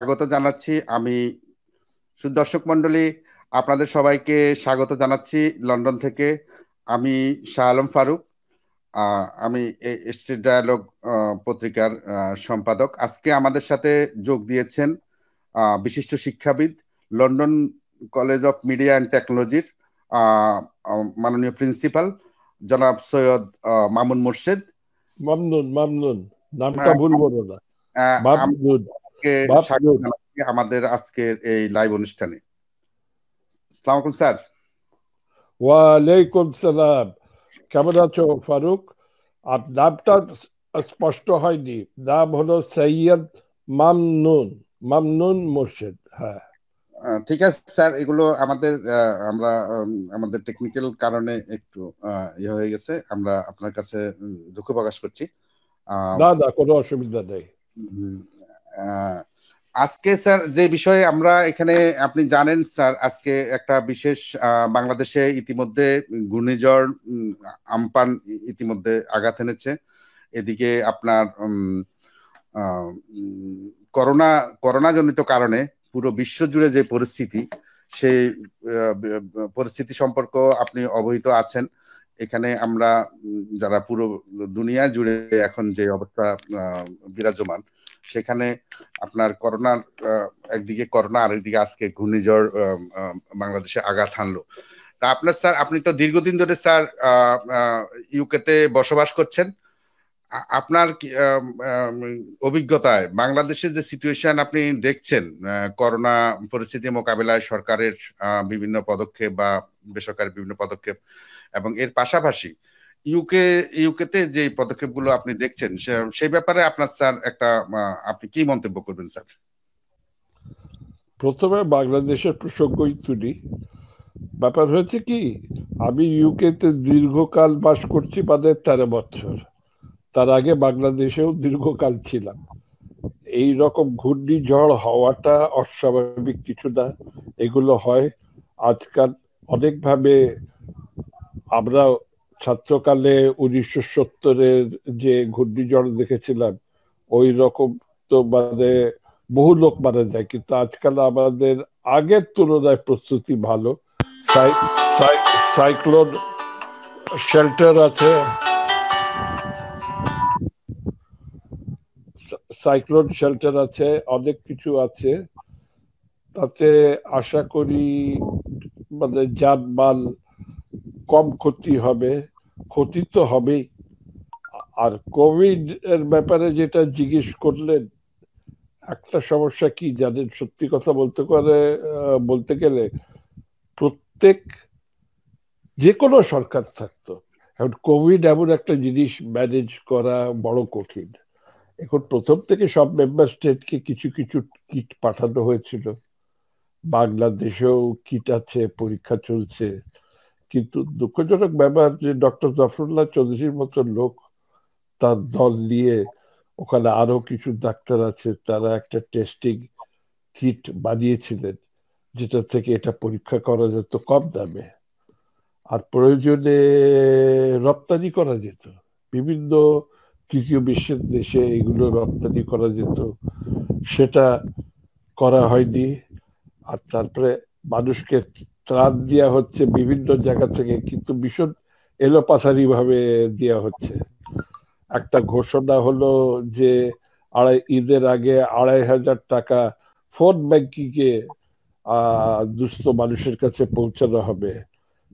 স্বাগত জানাচ্ছি আমি সুদর্শক মন্ডলী আপনাদের সবাইকে স্বাগত জানাচ্ছি লন্ডন থেকে আমি শাহ আলম ফারুক আমি স্টেট ডায়ালগ পত্রিকার সম্পাদক আজকে আমাদের সাথে যোগ দিয়েছেন বিশিষ্ট শিক্ষাবিদ London College of Media and টেকনোলজির মাননীয় প্রিন্সিপাল জনাব সৈয়দ মামুন মোর্শেদ মামনুন মামনুন নামটা হ্যাঁ, ভুল বলো হ্যাঁ, না আমাদের এই লাইভ অনুষ্ঠানে আসসালামু সালাম কেমন আছো ফারুক আর নামটা স্পষ্ট হয়নি নাম হলো সৈয়দ মামনুন মামনুন মোর্শেদ হ্যাঁ ঠিক আছে স্যার এগুলো আমাদের আমরা আমাদের টেকনিক্যাল কারণে একটু ইয়ে হয়ে গেছে আমরা আপনার কাছে দুঃখ প্রকাশ করছি না না কোনো অসুবিধা নেই আজকে স্যার যে বিষয়ে আমরা এখানে আপনি জানেন স্যার আজকে একটা বিশেষ বাংলাদেশে ইতিমধ্যে ঘূর্ণিঝড় আমপান ইতিমধ্যে আঘাত এনেছে এদিকে আপনার করোনা করোনা জনিত কারণে পুরো বিশ্ব জুড়ে যে পরিস্থিতি সেই পরিস্থিতি সম্পর্ক আপনি অবহিত আছেন এখানে আমরা যারা পুরো দুনিয়া জুড়ে এখন যে অবস্থা বিরাজমান সেখানে আপনার করোনার একদিকে করোনা আর একদিকে আজকে ঘূর্ণিঝড় বাংলাদেশে আঘাত হানলো তা আপনার স্যার আপনি তো দীর্ঘদিন ধরে স্যার ইউকেতে বসবাস করছেন আপনার অভিজ্ঞতায় বাংলাদেশের যে সিচুয়েশন আপনি দেখছেন করোনা পরিস্থিতি মোকাবেলায় সরকারের বিভিন্ন পদক্ষেপ বা বেসরকারি বিভিন্ন পদক্ষেপ এবং এর পাশাপাশি আহ ইউকে ইউকেতে যে পদক্ষেপগুলো আপনি দেখছেন সেই ব্যাপারে আপনার স্যার একটা আপনি কি মন্তব্য করবেন স্যার প্রথমে বাংলাদেশের প্রসঙ্গই তুলি ব্যাপার হয়েছে কি আমি ইউকেতে দীর্ঘকাল বাস করছি বাদের তেরো বছর তার আগে বাংলাদেশেও দীর্ঘকাল ছিলাম এই রকম ঘূর্ণিঝড় হওয়াটা অস্বাভাবিক কিছু না এগুলো হয় আজকাল অনেকভাবে আমরা ছাত্রকালে উনিশশো সত্তরের যে ঘূর্ণিঝড় দেখেছিলাম ওই রকম তো মানে বহু লোক মারা যায় কিন্তু আজকাল আমাদের আগের তুলনায় প্রস্তুতি ভালো সাইক্লোন শেল্টার আছে সাইক্লোন শেল্টার আছে অনেক কিছু আছে তাতে আশা করি মানে মাল কম ক্ষতি হবে ক্ষতি তো হবেই আর কোভিড এর ব্যাপারে যেটা জিজ্ঞেস করলেন একটা সমস্যা কি জানেন সত্যি কথা বলতে পারে বলতে গেলে প্রত্যেক যে কোনো সরকার থাকতো এখন কোভিড এমন একটা জিনিস ম্যানেজ করা বড় কঠিন এখন প্রথম থেকে সব মেম্বার স্টেটকে কিছু কিছু কিট পাঠানো হয়েছিল বাংলাদেশেও কিট আছে পরীক্ষা চলছে কিন্তু দুঃখজনক ব্যাপার যে ডক্টর জাফরুল্লাহ চৌধুরীর মতো লোক তার দল নিয়ে ওখানে আরো কিছু ডাক্তার আছে তারা একটা টেস্টিং কিট বানিয়েছিলেন যেটা থেকে এটা পরীক্ষা করা যেত কম দামে আর প্রয়োজনে রপ্তানি করা যেত বিভিন্ন তৃতীয় বিশ্বের দেশে এগুলো রপ্তানি করা যেত সেটা করা হয়নি আর তারপরে মানুষকে ত্রাস দেওয়া হচ্ছে বিভিন্ন জায়গা থেকে কিন্তু ভীষণ এলোপাথারি ভাবে দেওয়া হচ্ছে একটা ঘোষণা হলো যে আড়াই ঈদের আগে আড়াই হাজার টাকা ফোন ব্যাংকিং এ দুস্থ মানুষের কাছে পৌঁছানো হবে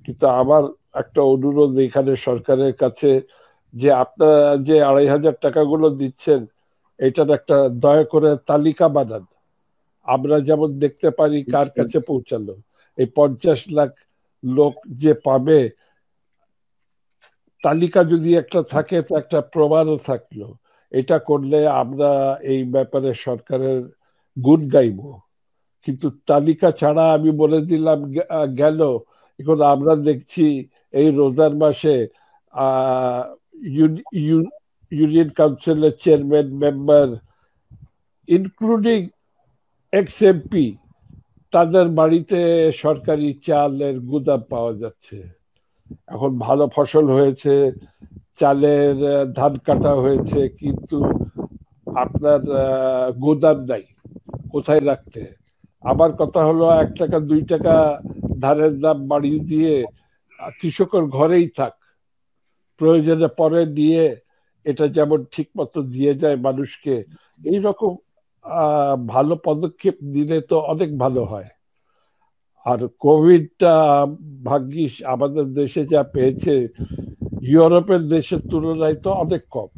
কিন্তু আমার একটা অনুরোধ এখানে সরকারের কাছে যে আপনারা যে আড়াই হাজার টাকাগুলো দিচ্ছেন এটার একটা দয়া করে তালিকা বানান আমরা যেমন দেখতে পারি কার কাছে পৌঁছালো এই পঞ্চাশ লাখ লোক যে পাবে তালিকা যদি একটা থাকে তো একটা প্রমাণও থাকলো এটা করলে আমরা এই ব্যাপারে সরকারের গুণ গাইব কিন্তু তালিকা ছাড়া আমি বলে দিলাম গেল এখন আমরা দেখছি এই রোজার মাসে ইউনিয়ন কাউন্সিলের chairman member including ex MP তাদের বাড়িতে সরকারি চালের গুদাম পাওয়া যাচ্ছে এখন ভালো ফসল হয়েছে চালের ধান কাটা হয়েছে কিন্তু আপনার গুদাম নাই কোথায় রাখতে আবার কথা হলো এক টাকা দুই টাকা ধানের দাম বাড়িয়ে দিয়ে কৃষকের ঘরেই থাক প্রয়োজনে পরে দিয়ে এটা যেমন ঠিক মতো দিয়ে যায় মানুষকে এইরকম ভালো পদক্ষেপ দিলে তো অনেক ভালো হয় আর কোভিডটা ভাগ্যিস আমাদের দেশে যা পেয়েছে ইউরোপের দেশের তুলনায় তো অনেক কম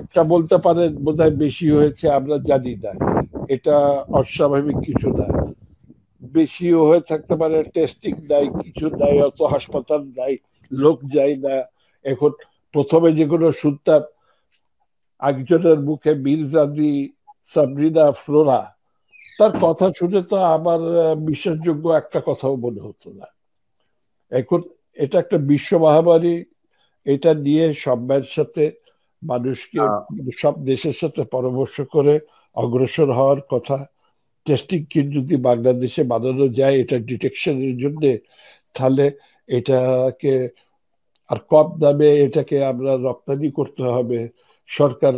একটা বলতে পারে বোধহয় বেশি হয়েছে আমরা জানি না এটা অস্বাভাবিক কিছু না বেশিও হয়ে থাকতে পারে টেস্টিং নাই কিছু নাই অত হাসপাতাল নাই লোক যায় না এখন প্রথমে যে কোনো শুনতাম একজনের মুখে মির্জাদি সাবরিনা ফ্লোরা তার কথা শুনে তো আমার বিশ্বাসযোগ্য একটা কথাও মনে হতো না এখন এটা একটা বিশ্ব মহামারী এটা নিয়ে সবার সাথে মানুষকে সব দেশের সাথে পরামর্শ করে অগ্রসর হওয়ার কথা টেস্টিং কিট যদি বাংলাদেশে বানানো যায় এটা ডিটেকশনের জন্য তাহলে এটাকে আর কম দামে এটাকে আমরা রপ্তানি করতে হবে সরকার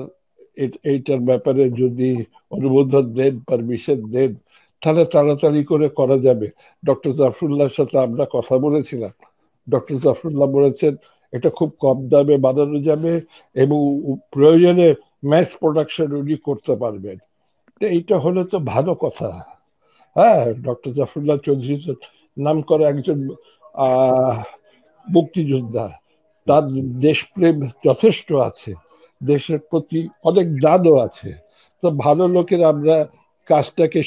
এইটার ব্যাপারে যদি অনুমোদন দেন পারমিশন দেন তাহলে তাড়াতাড়ি করে করা যাবে ডক্টর জাফরুল্লাহর সাথে আমরা কথা বলেছিলাম ডক্টর জাফরুল্লাহ বলেছেন এটা খুব কম দামে বানানো যাবে এবং প্রয়োজনে ম্যাস প্রোডাকশন উনি করতে পারবেন তো এইটা হলে তো ভালো কথা হ্যাঁ ডক্টর জাফরুল্লাহ চৌধুরী নাম করে একজন মুক্তিযোদ্ধা তার দেশপ্রেম যথেষ্ট আছে দেশের প্রতি অনেক দানও আছে তো ভালো লোকের আমরা কাজটাকে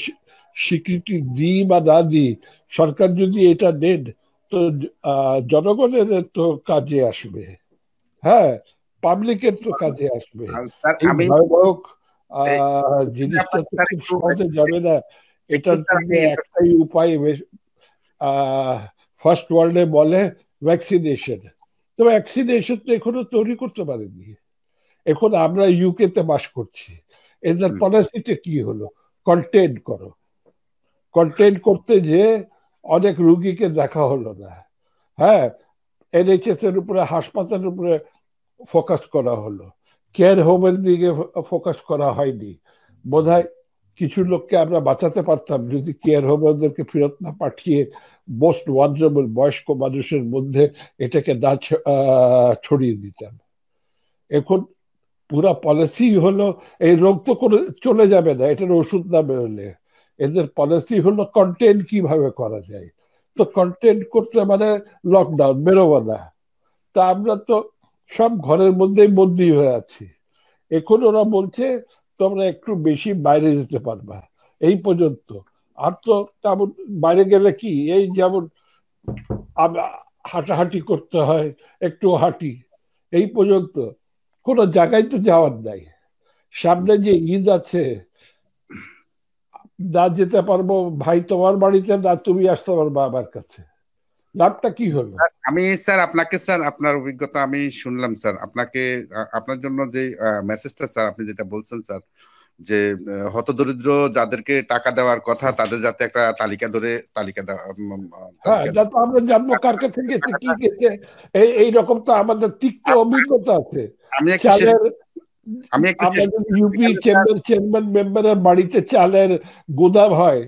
স্বীকৃতি দিই বা না দিই সরকার যদি এটা দেন তো জনগণের তো কাজে আসবে হ্যাঁ পাবলিকের তো কাজে আসবে জিনিসটা তো খুব সহজে যাবে না এটার একটাই উপায় ফার্স্ট ওয়ার্ল্ডে বলে ভ্যাকসিনেশন তো ভ্যাকসিনেশন তো এখনো তৈরি করতে পারেনি এখন আমরা ইউকে তে বাস করছি এদের পলিসিটা কি হলো কন্টেন করো কন্টেন করতে যে অনেক রুগীকে দেখা হলো না হ্যাঁ এনএচএস এর উপরে হাসপাতালের উপরে ফোকাস করা হলো কেয়ার হোমের দিকে ফোকাস করা হয়নি বোধ কিছু লোককে আমরা বাঁচাতে পারতাম যদি কেয়ার হোমারদেরকে ফেরত না পাঠিয়ে মোস্ট ওয়ান্ডারেবল বয়স্ক মানুষের মধ্যে এটাকে না ছড়িয়ে দিতাম এখন পুরা পলিসি হলো এই রোগ তো কোনো চলে যাবে না এটার ওষুধ না বেরোলে এদের পলিসি হলো কন্টেন্ট কিভাবে করা যায় তো কন্টেন করতে মানে লকডাউন বেরোবো না তা আমরা তো সব ঘরের মধ্যেই বন্দি হয়ে আছি এখন ওরা বলছে তোমরা একটু বেশি বাইরে যেতে পারবা এই পর্যন্ত আর তো তেমন বাইরে গেলে কি এই যেমন হাঁটাহাঁটি করতে হয় একটু হাঁটি এই পর্যন্ত কোন জায়গায় তো যাওয়ার নাই সামনে যে ঈদ আছে না যেতে পারবো ভাই তোমার বাড়িতে না তুমি আসতে পারবো আমার কাছে লাভটা কি হলো আমি স্যার আপনাকে স্যার আপনার অভিজ্ঞতা আমি শুনলাম স্যার আপনাকে আপনার জন্য যে মেসেজটা স্যার আপনি যেটা বলছেন স্যার যে হতদরিদ্র যাদেরকে টাকা দেওয়ার কথা তাদের যাতে একটা তালিকা ধরে তালিকা দেওয়া হ্যাঁ, আমরা জানবো কার কাছে গেছে কি গেছে এই রকম তো আমাদের তিক্ত অভিজ্ঞতা আছে আমি ইউপি চেম্বার চেম্বার মেম্বারের বাড়িতে চালের গোদাম হয়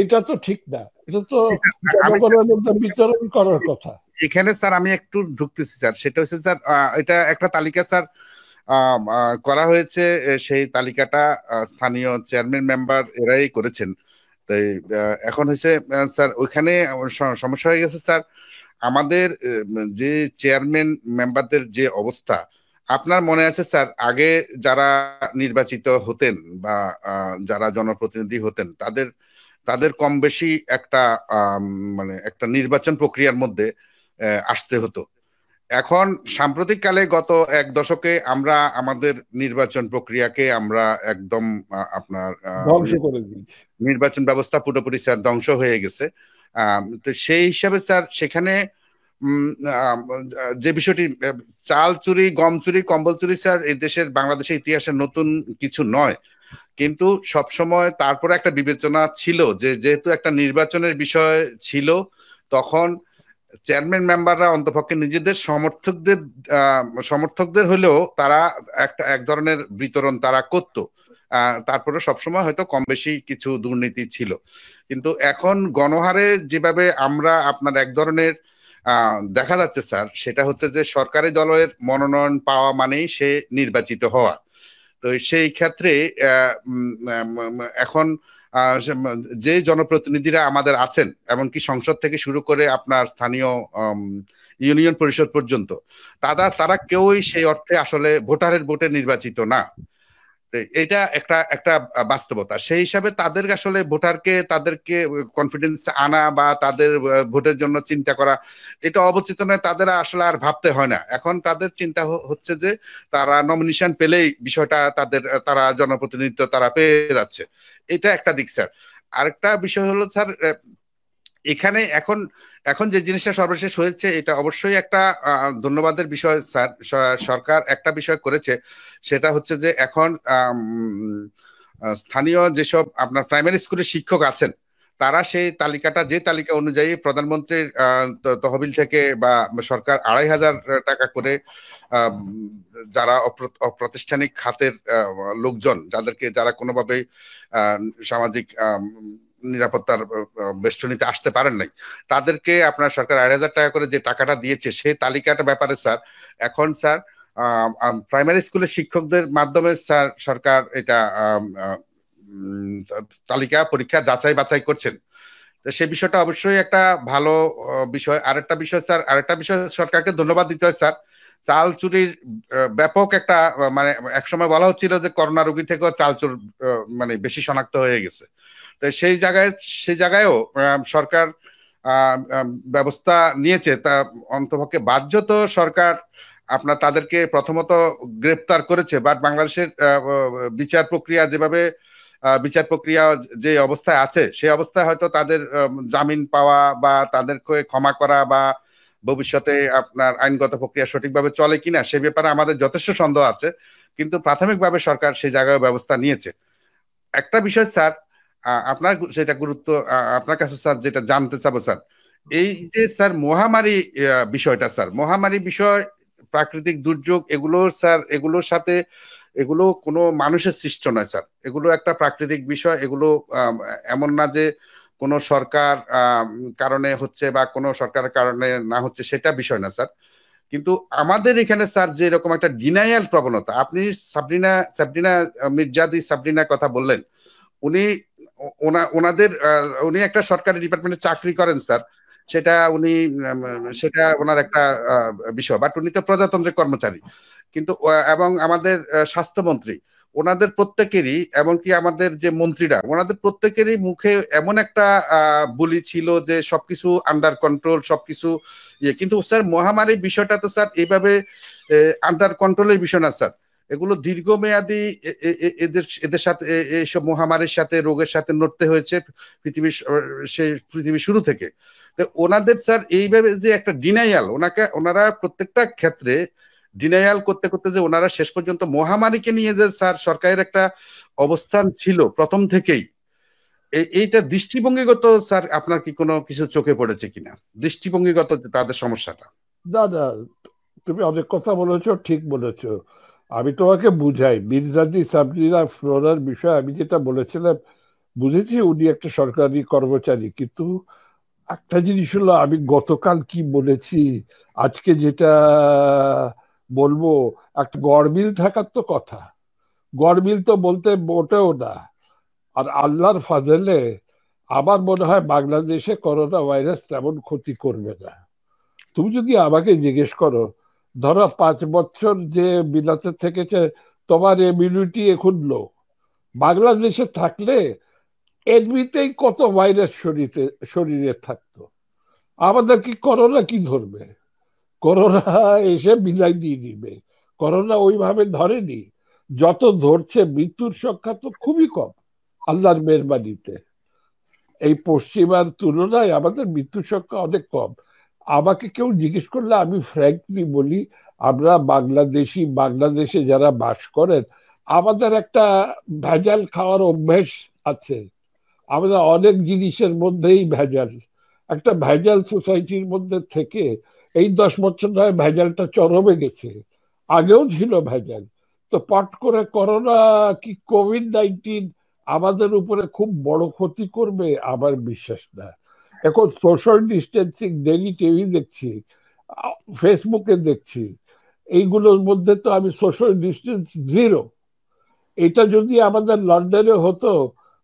এটা তো ঠিক না এটা তো বিতরণ করার কথা এখানে স্যার আমি একটু ঢুকতেছি স্যার সেটা হচ্ছে স্যার এটা একটা তালিকা স্যার করা হয়েছে সেই তালিকাটা স্থানীয় চেয়ারম্যান মেম্বার এরাই করেছেন তাই এখন হচ্ছে স্যার ওইখানে সমস্যা হয়ে গেছে স্যার আমাদের যে চেয়ারম্যান মেম্বারদের যে অবস্থা আপনার মনে আছে স্যার আগে যারা নির্বাচিত হতেন বা যারা জনপ্রতিনিধি হতেন তাদের তাদের কম বেশি একটা মানে একটা নির্বাচন প্রক্রিয়ার মধ্যে আসতে হতো এখন সাম্প্রতিক কালে গত এক দশকে আমরা আমাদের নির্বাচন প্রক্রিয়াকে আমরা একদম আপনার নির্বাচন ব্যবস্থা পুরোপুরি স্যার ধ্বংস হয়ে গেছে তো সেই হিসাবে স্যার সেখানে যে বিষয়টি চাল চুরি গম চুরি কম্বল চুরি স্যার এই দেশের বাংলাদেশের ইতিহাসে নতুন কিছু নয় কিন্তু সবসময় তারপরে একটা বিবেচনা ছিল যে যেহেতু একটা নির্বাচনের বিষয় ছিল তখন চেয়ারম্যান মেম্বাররা অন্তপক্ষে নিজেদের সমর্থকদের সমর্থকদের হলেও তারা একটা এক ধরনের বিতরণ তারা করত তারপরে সবসময় হয়তো কম বেশি কিছু দুর্নীতি ছিল কিন্তু এখন গণহারে যেভাবে আমরা আপনার এক ধরনের দেখা যাচ্ছে স্যার সেটা হচ্ছে যে সরকারি দলের মনোনয়ন পাওয়া মানেই সে নির্বাচিত হওয়া তো সেই ক্ষেত্রে এখন যে জনপ্রতিনিধিরা আমাদের আছেন এমনকি সংসদ থেকে শুরু করে আপনার স্থানীয় ইউনিয়ন পরিষদ পর্যন্ত তারা তারা কেউই সেই অর্থে আসলে ভোটারের ভোটে নির্বাচিত না এটা একটা একটা বাস্তবতা সেই হিসাবে তাদের আসলে ভোটারকে তাদেরকে কনফিডেন্স আনা বা তাদের ভোটের জন্য চিন্তা করা এটা অবচেতনে তাদের আসলে আর ভাবতে হয় না এখন তাদের চিন্তা হচ্ছে যে তারা নমিনেশন পেলেই বিষয়টা তাদের তারা জনপ্রতিনিধিত্ব তারা পেয়ে যাচ্ছে এটা একটা দিক স্যার আরেকটা বিষয় হলো স্যার এখানে এখন এখন যে জিনিসটা সর্বশেষ হয়েছে এটা অবশ্যই একটা ধন্যবাদের বিষয় সরকার একটা বিষয় করেছে সেটা হচ্ছে যে এখন স্থানীয় যেসব আপনার প্রাইমারি স্কুলের শিক্ষক আছেন তারা সেই তালিকাটা যে তালিকা অনুযায়ী প্রধানমন্ত্রীর তহবিল থেকে বা সরকার আড়াই হাজার টাকা করে যারা অপ্রাতিষ্ঠানিক খাতের লোকজন যাদেরকে যারা কোনোভাবে সামাজিক নিরাপত্তার বেষ্টনীতে আসতে পারেন নাই তাদেরকে আপনার সরকার আড়াই হাজার টাকা করে যে টাকাটা দিয়েছে সেই তালিকাটা ব্যাপারে স্যার এখন স্যার প্রাইমারি স্কুলের শিক্ষকদের মাধ্যমে স্যার সরকার এটা তালিকা পরীক্ষা যাচাই বাছাই করছেন তো সে বিষয়টা অবশ্যই একটা ভালো বিষয় আরেকটা বিষয় স্যার আরেকটা বিষয় সরকারকে ধন্যবাদ দিতে হয় স্যার চাল চুরির ব্যাপক একটা মানে একসময় বলা হচ্ছিল যে করোনা রোগী থেকেও চাল চুর মানে বেশি শনাক্ত হয়ে গেছে তাই সেই জায়গায় সেই জায়গায়ও সরকার ব্যবস্থা নিয়েছে তা অন্তপক্ষে বাধ্যত তো সরকার আপনার তাদেরকে প্রথমত গ্রেপ্তার করেছে বাট বাংলাদেশের বিচার প্রক্রিয়া যেভাবে বিচার প্রক্রিয়া যে অবস্থায় আছে সেই অবস্থায় হয়তো তাদের জামিন পাওয়া বা তাদেরকে ক্ষমা করা বা ভবিষ্যতে আপনার আইনগত প্রক্রিয়া সঠিকভাবে চলে কিনা সে ব্যাপারে আমাদের যথেষ্ট সন্দেহ আছে কিন্তু প্রাথমিকভাবে সরকার সেই জায়গায় ব্যবস্থা নিয়েছে একটা বিষয় স্যার আপনার সেটা গুরুত্ব আপনার কাছে স্যার যেটা জানতে চাবো স্যার এই যে স্যার মহামারী বিষয়টা স্যার মহামারী বিষয় প্রাকৃতিক দুর্যোগ এগুলো স্যার এগুলোর সাথে এগুলো কোনো মানুষের সৃষ্ট নয় স্যার এগুলো একটা প্রাকৃতিক বিষয় এগুলো এমন না যে কোনো সরকার কারণে হচ্ছে বা কোনো সরকারের কারণে না হচ্ছে সেটা বিষয় না স্যার কিন্তু আমাদের এখানে স্যার যে এরকম একটা ডিনায়াল প্রবণতা আপনি সাবরিনা সাবরিনা মির্জাদি সাবরিনার কথা বললেন উনি ওনা ওনাদের উনি একটা সরকারি ডিপার্টমেন্টে চাকরি করেন স্যার সেটা উনি সেটা ওনার একটা বিষয় বাট উনি তো প্রজাতন্ত্রের কর্মচারী কিন্তু এবং আমাদের স্বাস্থ্যমন্ত্রী ওনাদের প্রত্যেকেরই এমনকি আমাদের যে মন্ত্রীরা ওনাদের প্রত্যেকেরই মুখে এমন একটা বুলি ছিল যে সবকিছু আন্ডার কন্ট্রোল সবকিছু ইয়ে কিন্তু স্যার মহামারী বিষয়টা তো স্যার এইভাবে আন্ডার কন্ট্রোলের বিষয় না স্যার এগুলো দীর্ঘমেয়াদী এদের এদের সাথে এইসব মহামারীর সাথে রোগের সাথে লড়তে হয়েছে পৃথিবীর সে পৃথিবী শুরু থেকে তো ওনাদের স্যার এইভাবে যে একটা ডিনাইয়াল ওনাকে ওনারা প্রত্যেকটা ক্ষেত্রে ডিনাইয়াল করতে করতে যে ওনারা শেষ পর্যন্ত মহামারীকে নিয়ে যে স্যার সরকারের একটা অবস্থান ছিল প্রথম থেকেই এইটা দৃষ্টিভঙ্গিগত স্যার আপনার কি কোনো কিছু চোখে পড়েছে কিনা দৃষ্টিভঙ্গিগত তাদের সমস্যাটা দাদা তুমি অনেক কথা বলেছো ঠিক বলেছো আমি তোমাকে বুঝাই মির্জাদি সাবজিরা ফ্লোরার বিষয়ে আমি যেটা বলেছিলাম বুঝেছি উনি একটা সরকারি কর্মচারী কিন্তু একটা জিনিস হলো আমি গতকাল কি বলেছি আজকে যেটা বলবো একটা গড়মিল থাকার তো কথা গড়মিল তো বলতে মোটেও না আর আল্লাহর ফাজেলে আমার মনে হয় বাংলাদেশে করোনা ভাইরাস তেমন ক্ষতি করবে না তুমি যদি আমাকে জিজ্ঞেস করো ধরো পাঁচ বছর যে বিলাতে থেকেছে তোমার ইমিউনিটি এখন লো বাংলাদেশে থাকলে এমনিতেই কত ভাইরাস শরীরে শরীরে থাকতো আমাদের কি করোনা কি ধরবে করোনা এসে বিদায় দিয়ে দিবে করোনা ওইভাবে ধরেনি যত ধরছে মৃত্যুর সংখ্যা তো খুবই কম আল্লাহর মেহরবানিতে এই পশ্চিমার তুলনায় আমাদের মৃত্যুর সংখ্যা অনেক কম আমাকে কেউ জিজ্ঞেস করলে আমি ফ্র্যাঙ্কলি বলি আমরা বাংলাদেশি বাংলাদেশে যারা বাস করেন আমাদের একটা ভেজাল খাওয়ার অভ্যেস আছে আমাদের অনেক জিনিসের মধ্যেই ভেজাল একটা ভেজাল সোসাইটির মধ্যে থেকে এই দশ বছর ধরে ভেজালটা চরমে গেছে আগেও ছিল ভেজাল তো পট করে করোনা কি কোভিড নাইন্টিন আমাদের উপরে খুব বড় ক্ষতি করবে আমার বিশ্বাস না এখন সোশ্যাল ডিস্টেন্সিং ডেলি টিভি দেখছি ফেসবুকে দেখছি এইগুলোর মধ্যে তো আমি সোশ্যাল ডিস্টেন্স জিরো এটা যদি আমাদের লন্ডনে হতো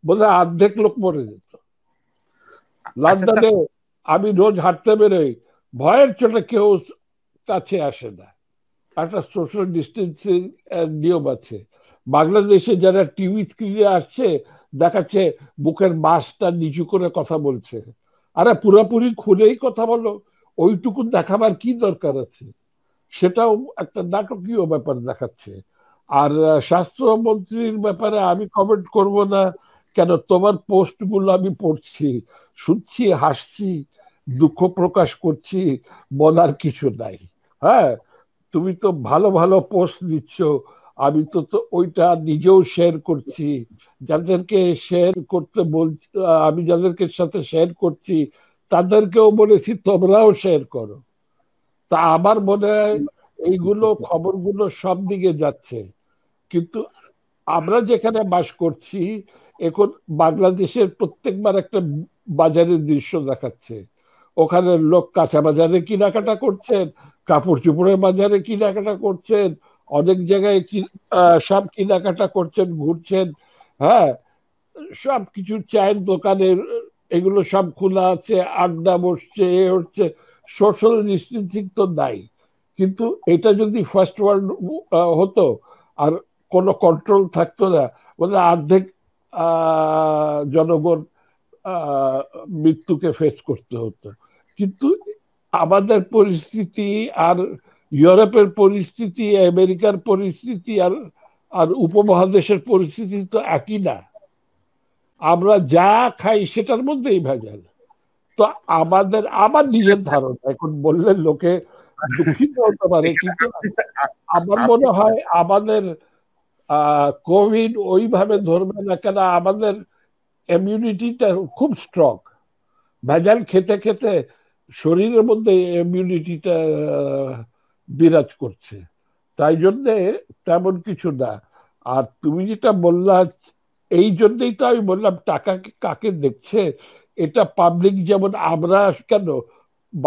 বোধহয় অর্ধেক লোক মরে যেত আচ্ছা, লন্ডনে আমি রোজ হাঁটতে বেরোই ভয়ের চোটে কেউ কাছে আসে না একটা সোশ্যাল ডিস্টেন্সিং নিয়ম আছে বাংলাদেশে যারা টিভি স্ক্রিনে আসছে দেখাচ্ছে বুকের মাছটা নিচু করে কথা বলছে আরে পুরোপুরি খুলেই কথা বলো ওইটুকু দেখাবার কি দরকার আছে সেটাও একটা নাটকীয় ব্যাপার দেখাচ্ছে আর স্বাস্থ্যমন্ত্রীর ব্যাপারে আমি কমেন্ট করব না কেন তোমার পোস্টগুলো আমি পড়ছি শুনছি হাসছি দুঃখ প্রকাশ করছি বলার কিছু নাই হ্যাঁ তুমি তো ভালো ভালো পোস্ট দিচ্ছ আমি তো ওইটা নিজেও শেয়ার করছি যাদেরকে শেয়ার করতে বলছি আমি যাদেরকে সাথে শেয়ার করছি তাদেরকেও বলেছি তোমরাও শেয়ার করো তা আমার মনে হয় এইগুলো খবরগুলো সব দিকে যাচ্ছে কিন্তু আমরা যেখানে বাস করছি এখন বাংলাদেশের প্রত্যেকবার একটা বাজারের দৃশ্য দেখাচ্ছে ওখানে লোক কাঁচা বাজারে কেনাকাটা করছেন কাপড় চোপড়ের বাজারে কেনাকাটা করছেন অনেক জায়গায় সব কেনাকাটা করছেন ঘুরছেন হ্যাঁ সব কিছু চায়ের দোকানের এগুলো সব খোলা আছে আড্ডা বসছে এ হচ্ছে সোশ্যাল ডিস্টেন্সিং তো নাই কিন্তু এটা যদি ফার্স্ট ওয়ার্ল্ড হতো আর কোনো কন্ট্রোল থাকতো না মানে অর্ধেক জনগণ মৃত্যুকে ফেস করতে হতো কিন্তু আমাদের পরিস্থিতি আর ইউরোপের পরিস্থিতি আমেরিকার পরিস্থিতি আর আর উপমহাদেশের পরিস্থিতি তো একই না আমরা যা খাই সেটার মধ্যেই ভেজাল তো আমাদের আমার নিজের ধারণা এখন বললে লোকে দুঃখিত হতে পারে কিন্তু আমার মনে হয় আমাদের কোভিড ওইভাবে ধরবে না কেন আমাদের ইমিউনিটিটা খুব স্ট্রং ভেজাল খেতে খেতে শরীরের মধ্যে ইমিউনিটিটা বিরাজ করছে তাই জন্যে তেমন কিছু না আর তুমি যেটা বললা এই জন্যই তো আমি বললাম টাকা কাকে দেখছে এটা পাবলিক যেমন আমরা কেন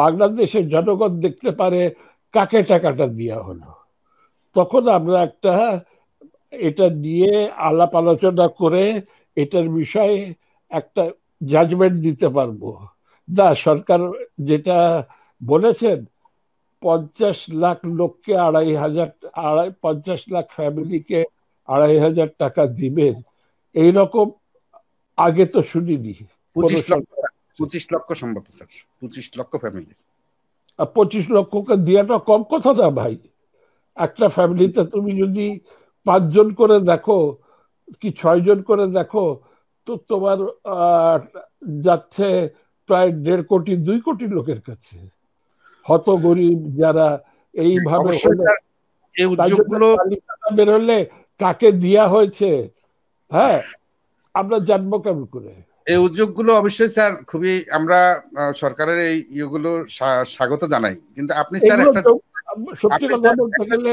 বাংলাদেশের জনগণ দেখতে পারে কাকে টাকাটা দেওয়া হলো তখন আমরা একটা এটা নিয়ে আলাপ আলোচনা করে এটার বিষয়ে একটা জাজমেন্ট দিতে পারবো না সরকার যেটা বলেছেন পঞ্চাশ লাখ লোককে আড়াই হাজার আড়াই পঞ্চাশ লাখ ফ্যামিলিকে আড়াই হাজার টাকা দিবেন এইরকম আগে তো শুনিনি পঁচিশ লক্ষ পঁচিশ সম্ভবত পঁচিশ লক্ষ ফ্যামিলি পঁচিশ লক্ষকে দেওয়াটা কম কথা না ভাই একটা ফ্যামিলিতে তুমি যদি পাঁচজন করে দেখো কি ছয় জন করে দেখো তো তোমার যাচ্ছে প্রায় দেড় কোটি দুই কোটি লোকের কাছে হত গরিব যারা এইভাবে বেরোলে কাকে দিয়া হয়েছে হ্যাঁ আমরা জানবো কেমন করে এই উদ্যোগগুলো অবশ্যই স্যার খুবই আমরা সরকারের এই ইয়েগুলো স্বাগত জানাই কিন্তু আপনি স্যার সত্যি কথা বলতে গেলে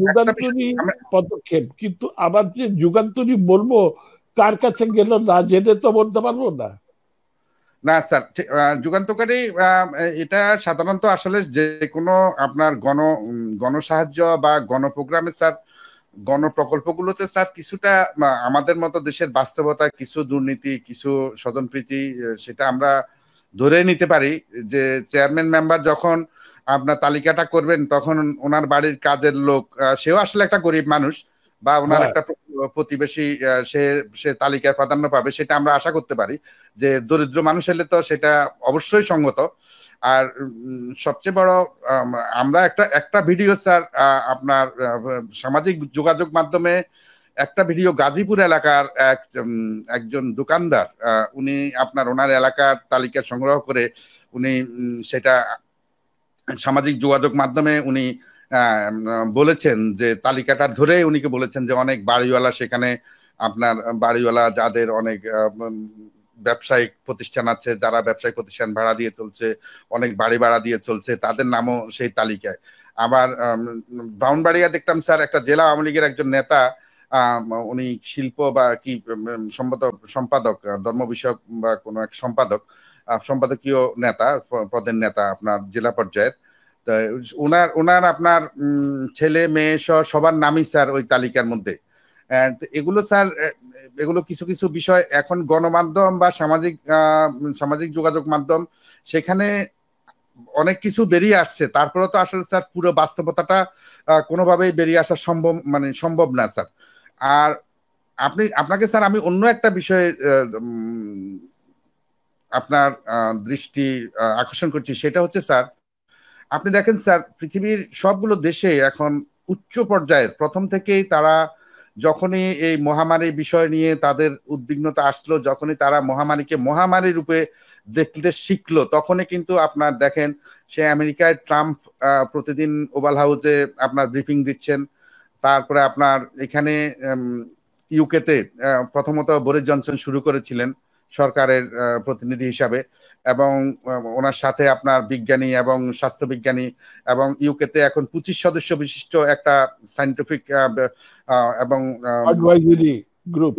যুগান্তরী পদক্ষেপ কিন্তু আবার যে যুগান্তরী বলবো কার কাছে গেল না জেনে তো বলতে পারবো না না স্যার যুগান্তকারী এটা সাধারণত আসলে যে কোনো আপনার গণ গণসাহায্য বা গণপ্রোগ্রামে স্যার গণপ্রকল্পগুলোতে স্যার কিছুটা আমাদের মতো দেশের বাস্তবতা কিছু দুর্নীতি কিছু স্বজনপ্রীতি সেটা আমরা ধরে নিতে পারি যে চেয়ারম্যান মেম্বার যখন আপনার তালিকাটা করবেন তখন ওনার বাড়ির কাজের লোক সেও আসলে একটা গরিব মানুষ বা ওনার হ্যাঁ। একটা প্রতিবেশী সে সে তালিকায় প্রাধান্য পাবে সেটা আমরা আশা করতে পারি যে দরিদ্র মানুষ হলে তো সেটা অবশ্যই সঙ্গত আর সবচেয়ে বড় আমরা একটা একটা ভিডিও স্যার আপনার সামাজিক যোগাযোগ মাধ্যমে একটা ভিডিও গাজীপুর এলাকার এক একজন দোকানদার উনি আপনার ওনার এলাকার তালিকা সংগ্রহ করে উনি সেটা সামাজিক যোগাযোগ মাধ্যমে উনি হ্যাঁ, বলেছেন যে তালিকাটা ধরে উনিকে বলেছেন যে অনেক বাড়িওয়ালা সেখানে আপনার বাড়িওয়ালা যাদের অনেক ব্যবসায়িক প্রতিষ্ঠান আছে যারা ব্যবসায়িক প্রতিষ্ঠান ভাড়া দিয়ে চলছে অনেক বাড়ি ভাড়া দিয়ে চলছে তাদের নামও সেই তালিকায় আবার ব্রাউনবাড়িয়া দেখতাম স্যার একটা জেলা আওয়ামী লীগের একজন নেতা উনি শিল্প বা কি সম্পাদক সম্পাদক ধর্ম বিষয়ক বা কোনো এক সম্পাদক সম্পাদকীয় নেতা পদের নেতা আপনার জেলা পর্যায়ের ওনার ওনার আপনার ছেলে মেয়ে সহ সবার নামই স্যার ওই তালিকার মধ্যে এগুলো স্যার এগুলো কিছু কিছু বিষয় এখন গণমাধ্যম বা সামাজিক সামাজিক যোগাযোগ মাধ্যম সেখানে অনেক কিছু বেরিয়ে আসছে তারপরে তো আসলে স্যার পুরো বাস্তবতাটা কোনোভাবেই বেরিয়ে আসা সম্ভব মানে সম্ভব না স্যার আর আপনি আপনাকে স্যার আমি অন্য একটা বিষয়ে আপনার দৃষ্টি আকর্ষণ করছি সেটা হচ্ছে স্যার আপনি দেখেন স্যার পৃথিবীর সবগুলো দেশে এখন উচ্চ পর্যায়ের প্রথম থেকেই তারা যখনই এই মহামারী বিষয় নিয়ে তাদের উদ্বিগ্নতা আসলো যখনই তারা মহামারীকে মহামারী রূপে দেখতে শিখলো তখনই কিন্তু আপনার দেখেন সে আমেরিকায় ট্রাম্প প্রতিদিন ওভাল হাউসে আপনার ব্রিফিং দিচ্ছেন তারপরে আপনার এখানে ইউকেতে প্রথমত বোরিস জনসন শুরু করেছিলেন সরকারের প্রতিনিধি হিসাবে এবং ওনার সাথে আপনার বিজ্ঞানী এবং স্বাস্থ্য বিজ্ঞানী এবং ইউকেতে এখন পঁচিশ সদস্য বিশিষ্ট একটা সাইন্টিফিক এবং গ্রুপ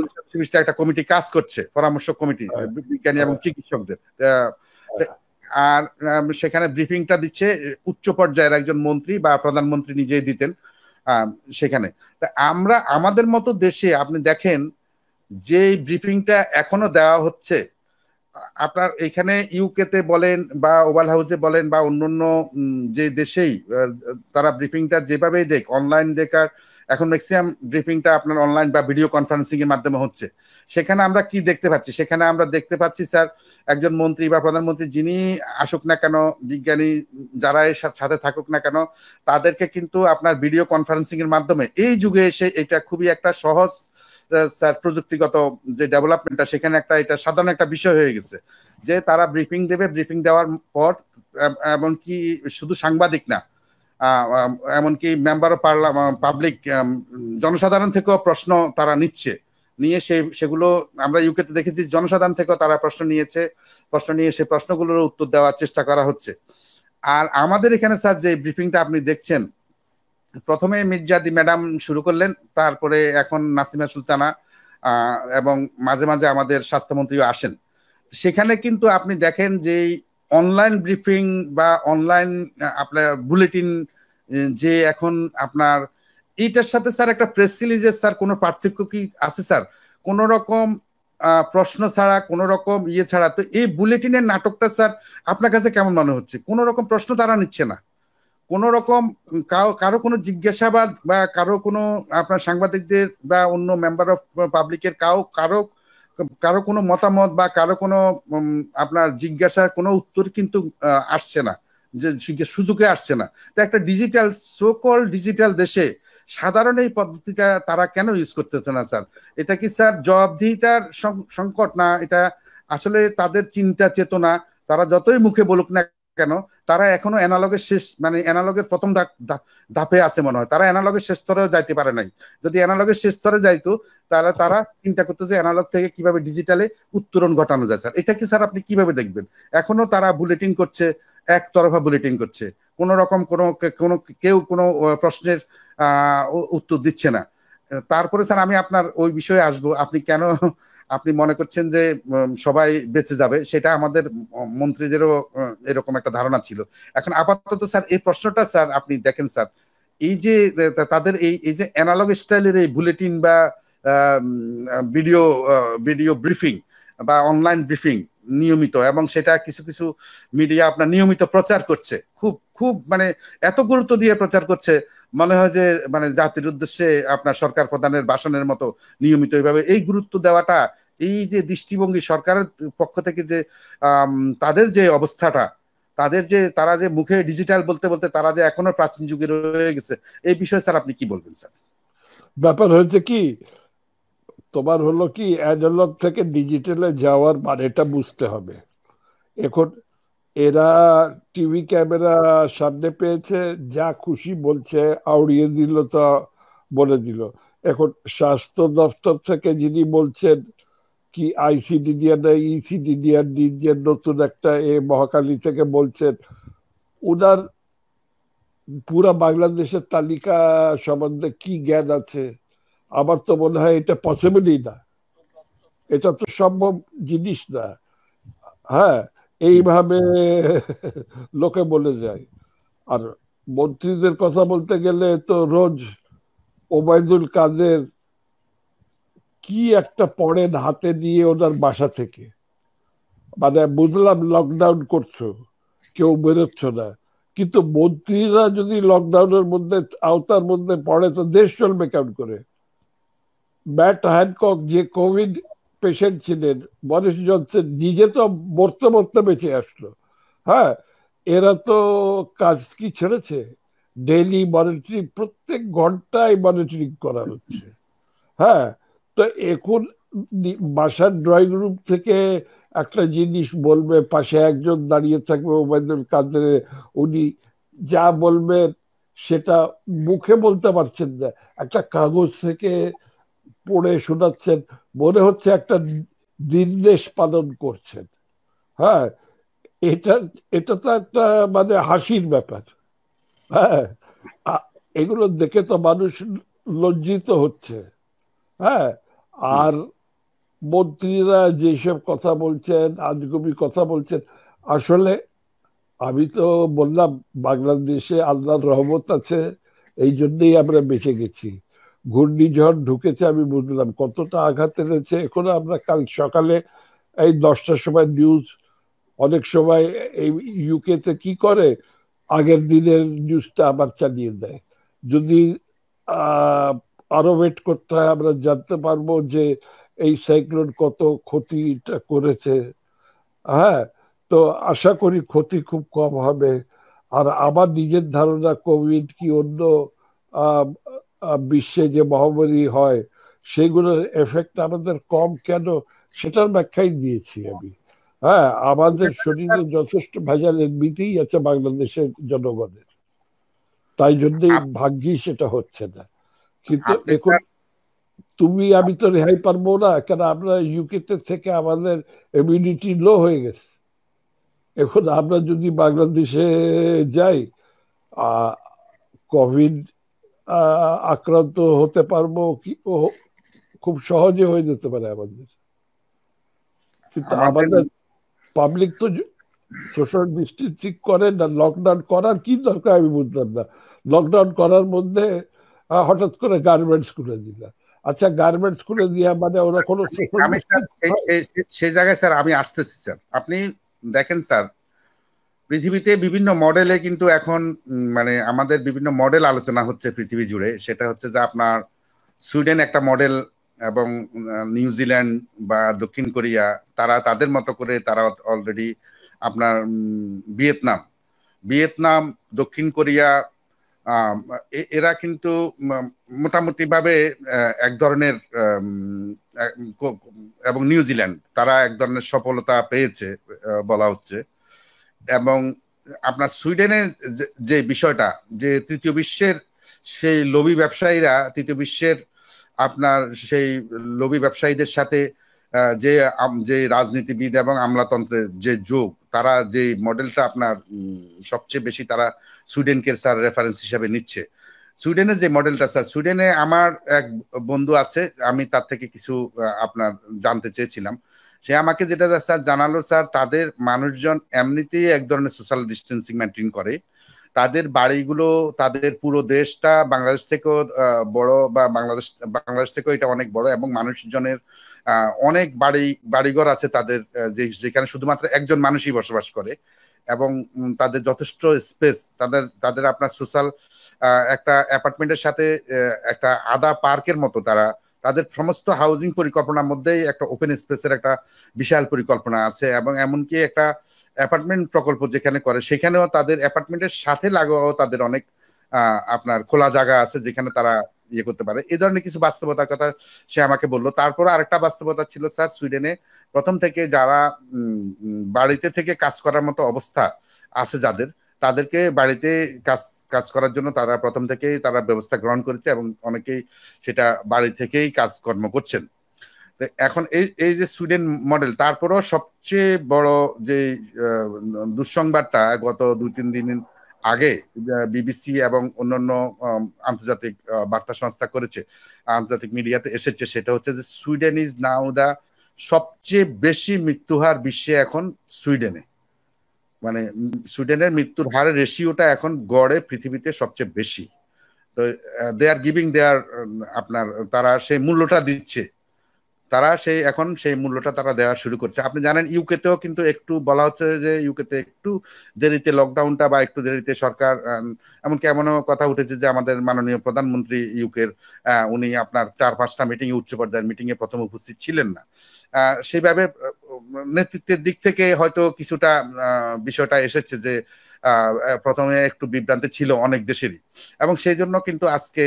একটা কমিটি কাজ করছে পরামর্শ কমিটি হ্যাঁ। বিজ্ঞানী এবং চিকিৎসকদের হ্যাঁ। আর সেখানে ব্রিফিংটা দিচ্ছে উচ্চ পর্যায়ের একজন মন্ত্রী বা প্রধানমন্ত্রী নিজেই দিতেন সেখানে তা আমরা আমাদের মতো দেশে আপনি দেখেন যে ব্রিফিংটা এখনো দেওয়া হচ্ছে আপনার এখানে ইউকেতে বলেন বা ওভাল হাউসে বলেন বা অন্যান্য যে দেশেই তারা ব্রিফিংটা যেভাবেই দেখ অনলাইন দেখার এখন ম্যাক্সিমাম ব্রিফিংটা আপনার অনলাইন বা ভিডিও কনফারেন্সিং এর মাধ্যমে হচ্ছে সেখানে আমরা কি দেখতে পাচ্ছি সেখানে আমরা দেখতে পাচ্ছি স্যার একজন মন্ত্রী বা প্রধানমন্ত্রী যিনি আসুক না কেন বিজ্ঞানী যারা এর সাথে থাকুক না কেন তাদেরকে কিন্তু আপনার ভিডিও কনফারেন্সিং এর মাধ্যমে এই যুগে এসে এটা খুবই একটা সহজ আহ স্যার প্রযুক্তিগত যে ডেভেলপমেন্টটা সেখানে একটা এটা সাধারণ একটা বিষয় হয়ে গেছে যে তারা ব্রিফিং দেবে ব্রিফিং দেওয়ার পর এমনকি শুধু সাংবাদিক না এমনকি মেম্বার অফ পার্লামেন্ট পাবলিক জনসাধারণ থেকেও প্রশ্ন তারা নিচ্ছে নিয়ে সেই সেগুলো আমরা ইউকেতে দেখেছি জনসাধারণ থেকেও তারা প্রশ্ন নিয়েছে প্রশ্ন নিয়ে সেই প্রশ্নগুলোর উত্তর দেওয়ার চেষ্টা করা হচ্ছে আর আমাদের এখানে স্যার যে ব্রিফিংটা আপনি দেখছেন প্রথমে মির্জাদি ম্যাডাম শুরু করলেন তারপরে এখন নাসিমা সুলতানা এবং মাঝে মাঝে আমাদের স্বাস্থ্যমন্ত্রীও আসেন সেখানে কিন্তু আপনি দেখেন যে অনলাইন ব্রিফিং বা অনলাইন আপনার বুলেটিন যে এখন আপনার এইটার সাথে স্যার একটা প্রেস রিলিজের স্যার কোনো পার্থক্য কি আছে স্যার কোন রকম প্রশ্ন ছাড়া কোন রকম ইয়ে ছাড়া তো এই বুলেটিনের নাটকটা স্যার আপনার কাছে কেমন মনে হচ্ছে কোন রকম প্রশ্ন তারা নিচ্ছে না কোন রকম কারো কোনো জিজ্ঞাসাবাদ বা কারো কোনো আপনার সাংবাদিকদের বা অন্য মেম্বার অফ পাবলিকের কাউ কারো কারো কোনো মতামত বা কারো কোনো আপনার জিজ্ঞাসার কোনো উত্তর কিন্তু আসছে না যে সুযোগে আসছে না তো একটা ডিজিটাল সোকল ডিজিটাল দেশে সাধারণ এই পদ্ধতিটা তারা কেন ইউজ করতেছে না স্যার এটা কি স্যার জবাবদিহিতার সংকট না এটা আসলে তাদের চিন্তা চেতনা তারা যতই মুখে বলুক না কেন তারা এখনো অ্যানালগের শেষ মানে অ্যানালগের প্রথম ধাপে আছে মনে হয় তারা অ্যানালগের শেষ স্তরেও যাইতে পারে নাই যদি অ্যানালগের শেষ স্তরে যাইতো তাহলে তারা চিন্তা করতো যে অ্যানালগ থেকে কিভাবে ডিজিটালে উত্তরণ ঘটানো যায় স্যার এটা কি স্যার আপনি কিভাবে দেখবেন এখনো তারা বুলেটিন করছে একতরফা বুলেটিন করছে কোন রকম কোনো কোনো কেউ কোনো প্রশ্নের উত্তর দিচ্ছে না তারপরে স্যার আমি আপনার ওই বিষয়ে আসব আপনি কেন আপনি মনে করছেন যে সবাই বেঁচে যাবে সেটা আমাদের মন্ত্রীদেরও এরকম একটা ধারণা ছিল এখন আপাতত স্যার এই প্রশ্নটা স্যার আপনি দেখেন স্যার এই যে তাদের এই এই যে অ্যানালগ স্টাইলের এই বুলেটিন বা ভিডিও ভিডিও ব্রিফিং বা অনলাইন ব্রিফিং নিয়মিত এবং সেটা কিছু কিছু মিডিয়া আপনার নিয়মিত প্রচার করছে খুব খুব মানে এত গুরুত্ব দিয়ে প্রচার করছে মনে হয় যে মানে জাতির উদ্দেশ্যে আপনার সরকার প্রধানের ভাষণের মতো নিয়মিত এইভাবে এই গুরুত্ব দেওয়াটা এই যে দৃষ্টিভঙ্গি সরকারের পক্ষ থেকে যে তাদের যে অবস্থাটা তাদের যে তারা যে মুখে ডিজিটাল বলতে বলতে তারা যে এখনো প্রাচীন যুগে রয়ে গেছে এই বিষয়ে স্যার আপনি কি বলবেন স্যার ব্যাপার হয়েছে কি তোমার হলো কি অ্যানালগ থেকে ডিজিটালে যাওয়ার মানেটা বুঝতে হবে এখন এরা টিভি ক্যামেরা সামনে পেয়েছে যা খুশি বলছে আউড়িয়ে দিল তা বলে দিল এখন স্বাস্থ্য দপ্তর থেকে যিনি বলছেন কি আইসিডিডিআর না ইসিডিডিআর নিজের নতুন একটা এ মহাকালী থেকে বলছেন ওনার পুরা বাংলাদেশের তালিকা সম্বন্ধে কি জ্ঞান আছে আমার তো মনে হয় এটা পসিবলই না এটা তো সম্ভব জিনিস না হ্যাঁ এইভাবে লোকে বলে যায় আর মন্ত্রীদের কথা বলতে গেলে তো রোজ ওবায়দুল কাদের কি একটা পড়েন হাতে দিয়ে ওনার বাসা থেকে মানে বুঝলাম লকডাউন করছো কেউ বেরোচ্ছ না কিন্তু মন্ত্রীরা যদি লকডাউনের মধ্যে আওতার মধ্যে পড়ে তো দেশ চলবে কেমন করে ব্যাট হ্যানকক যে কোভিড পেশেন্ট ছিলেন বরিস জনসন নিজে তো মরতে মরতে বেঁচে আসলো হ্যাঁ এরা তো কাজ কি ছেড়েছে ডেইলি মনিটরিং প্রত্যেক ঘন্টায় মনিটরিং করা হচ্ছে হ্যাঁ তো এখন বাসার ড্রয়িং রুম থেকে একটা জিনিস বলবে পাশে একজন দাঁড়িয়ে থাকবে ওবায়দুল কাদের উনি যা বলবেন সেটা মুখে বলতে পারছেন না একটা কাগজ থেকে পড়ে শোনাচ্ছেন মনে হচ্ছে একটা নির্দেশ পালন করছেন হ্যাঁ এটা এটা তো একটা মানে হাসির ব্যাপার হ্যাঁ এগুলো দেখে তো মানুষ লজ্জিত হচ্ছে হ্যাঁ আর মন্ত্রীরা যেসব কথা বলছেন আজগুবি কথা বলছেন আসলে আমি তো বললাম বাংলাদেশে আল্লাহর রহমত আছে এই জন্যই আমরা বেঁচে গেছি ঘূর্ণিঝড় ঢুকেছে আমি বুঝলাম কতটা আঘাত এনেছে এখনো আমরা কাল সকালে এই দশটার সময় নিউজ অনেক সময় এই ইউকেতে কি করে আগের দিনের নিউজটা আবার চালিয়ে দেয় যদি আরো ওয়েট করতে হয় আমরা জানতে পারবো যে এই সাইক্লোন কত ক্ষতিটা করেছে হ্যাঁ তো আশা করি ক্ষতি খুব কম হবে আর আমার নিজের ধারণা কোভিড কি অন্য বিশ্বে যে মহামারী হয় সেগুলোর এফেক্ট আমাদের কম কেন সেটার ব্যাখ্যাই দিয়েছি আমি হ্যাঁ আমাদের শরীরে যথেষ্ট ভেজাল এমনিতেই আছে বাংলাদেশের জনগণের তাই জন্যই ভাগ্যই সেটা হচ্ছে না কিন্তু এখন তুমি আমি তো রেহাই পারবো না কেন আমরা ইউকেতে থেকে আমাদের ইমিউনিটি লো হয়ে গেছে এখন আমরা যদি বাংলাদেশে যাই কোভিড আক্রান্ত হতে পারবো কি খুব সহজে হয়ে যেতে পারে আমাদের কিন্তু আমাদের পাবলিক তো সোশ্যাল ডিস্টেন্সিং করে না লকডাউন করার কি দরকার আমি বুঝলাম না লকডাউন করার মধ্যে হঠাৎ করে গার্মেন্টস খুলে দিলাম আচ্ছা গার্মেন্টস খুলে দিয়া মানে ওরা কোনো সেই জায়গায় স্যার আমি আসতেছি স্যার আপনি দেখেন স্যার পৃথিবীতে বিভিন্ন মডেলে কিন্তু এখন মানে আমাদের বিভিন্ন মডেল আলোচনা হচ্ছে পৃথিবী জুড়ে সেটা হচ্ছে যে আপনার সুইডেন একটা মডেল এবং নিউজিল্যান্ড বা দক্ষিণ কোরিয়া তারা তাদের মতো করে তারা অলরেডি আপনার ভিয়েতনাম ভিয়েতনাম দক্ষিণ কোরিয়া এরা কিন্তু মোটামুটিভাবে এক ধরনের এবং নিউজিল্যান্ড তারা এক ধরনের সফলতা পেয়েছে বলা হচ্ছে এবং আপনার সুইডেনে যে বিষয়টা যে তৃতীয় বিশ্বের সেই লবি ব্যবসায়ীরা তৃতীয় বিশ্বের আপনার সেই লবি ব্যবসায়ীদের সাথে যে যে রাজনীতিবিদ এবং আমলাতন্ত্রের যে যোগ তারা যে মডেলটা আপনার সবচেয়ে বেশি তারা সুইডেনকে স্যার রেফারেন্স হিসাবে নিচ্ছে সুইডেনের যে মডেলটা স্যার সুইডেনে আমার এক বন্ধু আছে আমি তার থেকে কিছু আপনার জানতে চেয়েছিলাম সে আমাকে যেটা স্যার জানালো স্যার তাদের মানুষজন এমনিতেই এক ধরনের সোশ্যাল ডিস্টেন্সিং মেনটেন করে তাদের বাড়িগুলো তাদের পুরো দেশটা বাংলাদেশ থেকেও বড় বা বাংলাদেশ বাংলাদেশ থেকেও এটা অনেক বড় এবং মানুষজনের অনেক বাড়ি বাড়িঘর আছে তাদের যে যেখানে শুধুমাত্র একজন মানুষই বসবাস করে এবং তাদের যথেষ্ট স্পেস তাদের তাদের আপনার সোশ্যাল একটা অ্যাপার্টমেন্টের সাথে একটা আদা পার্কের মতো তারা তাদের সমস্ত হাউজিং পরিকল্পনার মধ্যে একটা ওপেন স্পেসের একটা বিশাল পরিকল্পনা আছে এবং এমনকি একটা অ্যাপার্টমেন্ট প্রকল্প যেখানে করে সেখানেও তাদের অ্যাপার্টমেন্টের সাথে লাগাও তাদের অনেক আপনার খোলা জায়গা আছে যেখানে তারা ইয়ে করতে পারে এই ধরনের কিছু বাস্তবতার কথা সে আমাকে বললো তারপর আরেকটা বাস্তবতা ছিল স্যার সুইডেনে প্রথম থেকে যারা বাড়িতে থেকে কাজ করার মতো অবস্থা আছে যাদের তাদেরকে বাড়িতে কাজ কাজ করার জন্য তারা প্রথম থেকেই তারা ব্যবস্থা গ্রহণ করেছে এবং অনেকেই সেটা বাড়ি থেকেই কাজকর্ম করছেন এখন এই এই যে সুইডেন মডেল তারপরও সবচেয়ে বড় যে দুঃসংবাদটা গত দুই তিন দিন আগে বিবিসি এবং অন্যান্য আন্তর্জাতিক বার্তা সংস্থা করেছে আন্তর্জাতিক মিডিয়াতে এসেছে সেটা হচ্ছে যে সুইডেন ইজ নাও দা সবচেয়ে বেশি মৃত্যুহার বিশ্বে এখন সুইডেনে মানে সুইডেনের মৃত্যুর হারের রেশিওটা এখন গড়ে পৃথিবীতে সবচেয়ে বেশি তো দে আর গিভিং দে আপনার তারা সেই মূল্যটা দিচ্ছে তারা সেই এখন সেই মূল্যটা তারা দেওয়া শুরু করছে আপনি জানেন ইউকেতেও কিন্তু একটু বলা হচ্ছে যে ইউকেতে একটু দেরিতে লকডাউনটা বা একটু দেরিতে সরকার এমনকি এমনও কথা উঠেছে যে আমাদের মাননীয় প্রধানমন্ত্রী ইউকের উনি আপনার চার পাঁচটা মিটিং উচ্চ পর্যায়ের মিটিং এ প্রথম উপস্থিত ছিলেন না সেইভাবে নেতৃত্বের দিক থেকে হয়তো কিছুটা বিষয়টা এসেছে যে প্রথমে একটু বিভ্রান্তি ছিল অনেক দেশেরই এবং সেই জন্য কিন্তু আজকে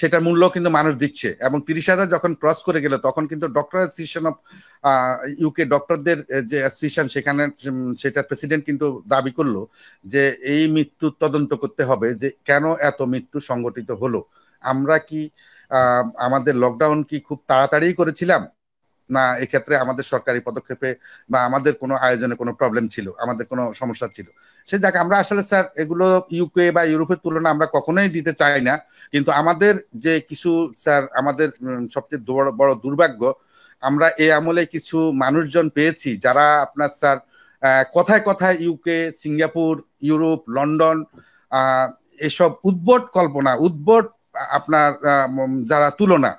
সেটার মূল্য কিন্তু মানুষ দিচ্ছে এবং তিরিশ হাজার যখন ক্রস করে গেল তখন কিন্তু ডক্টর অ্যাসোসিয়েশন অফ ইউকে ডক্টরদের যে অ্যাসোসিয়েশন সেখানে সেটা প্রেসিডেন্ট কিন্তু দাবি করলো যে এই মৃত্যু তদন্ত করতে হবে যে কেন এত মৃত্যু সংঘটিত হলো আমরা কি আমাদের লকডাউন কি খুব তাড়াতাড়ি করেছিলাম না এক্ষেত্রে আমাদের সরকারি পদক্ষেপে বা আমাদের কোনো আয়োজনে কোনো প্রবলেম ছিল আমাদের কোনো সমস্যা ছিল সে দেখ আমরা আসলে স্যার এগুলো ইউকে বা ইউরোপের তুলনা আমরা কখনোই দিতে চাই না কিন্তু আমাদের যে কিছু স্যার আমাদের সবচেয়ে বড় বড় দুর্ভাগ্য আমরা এ আমলে কিছু মানুষজন পেয়েছি যারা আপনার স্যার কথায় কথায় ইউকে সিঙ্গাপুর ইউরোপ লন্ডন এসব উদ্ভট কল্পনা উদ্ভট আপনার যারা তুলনা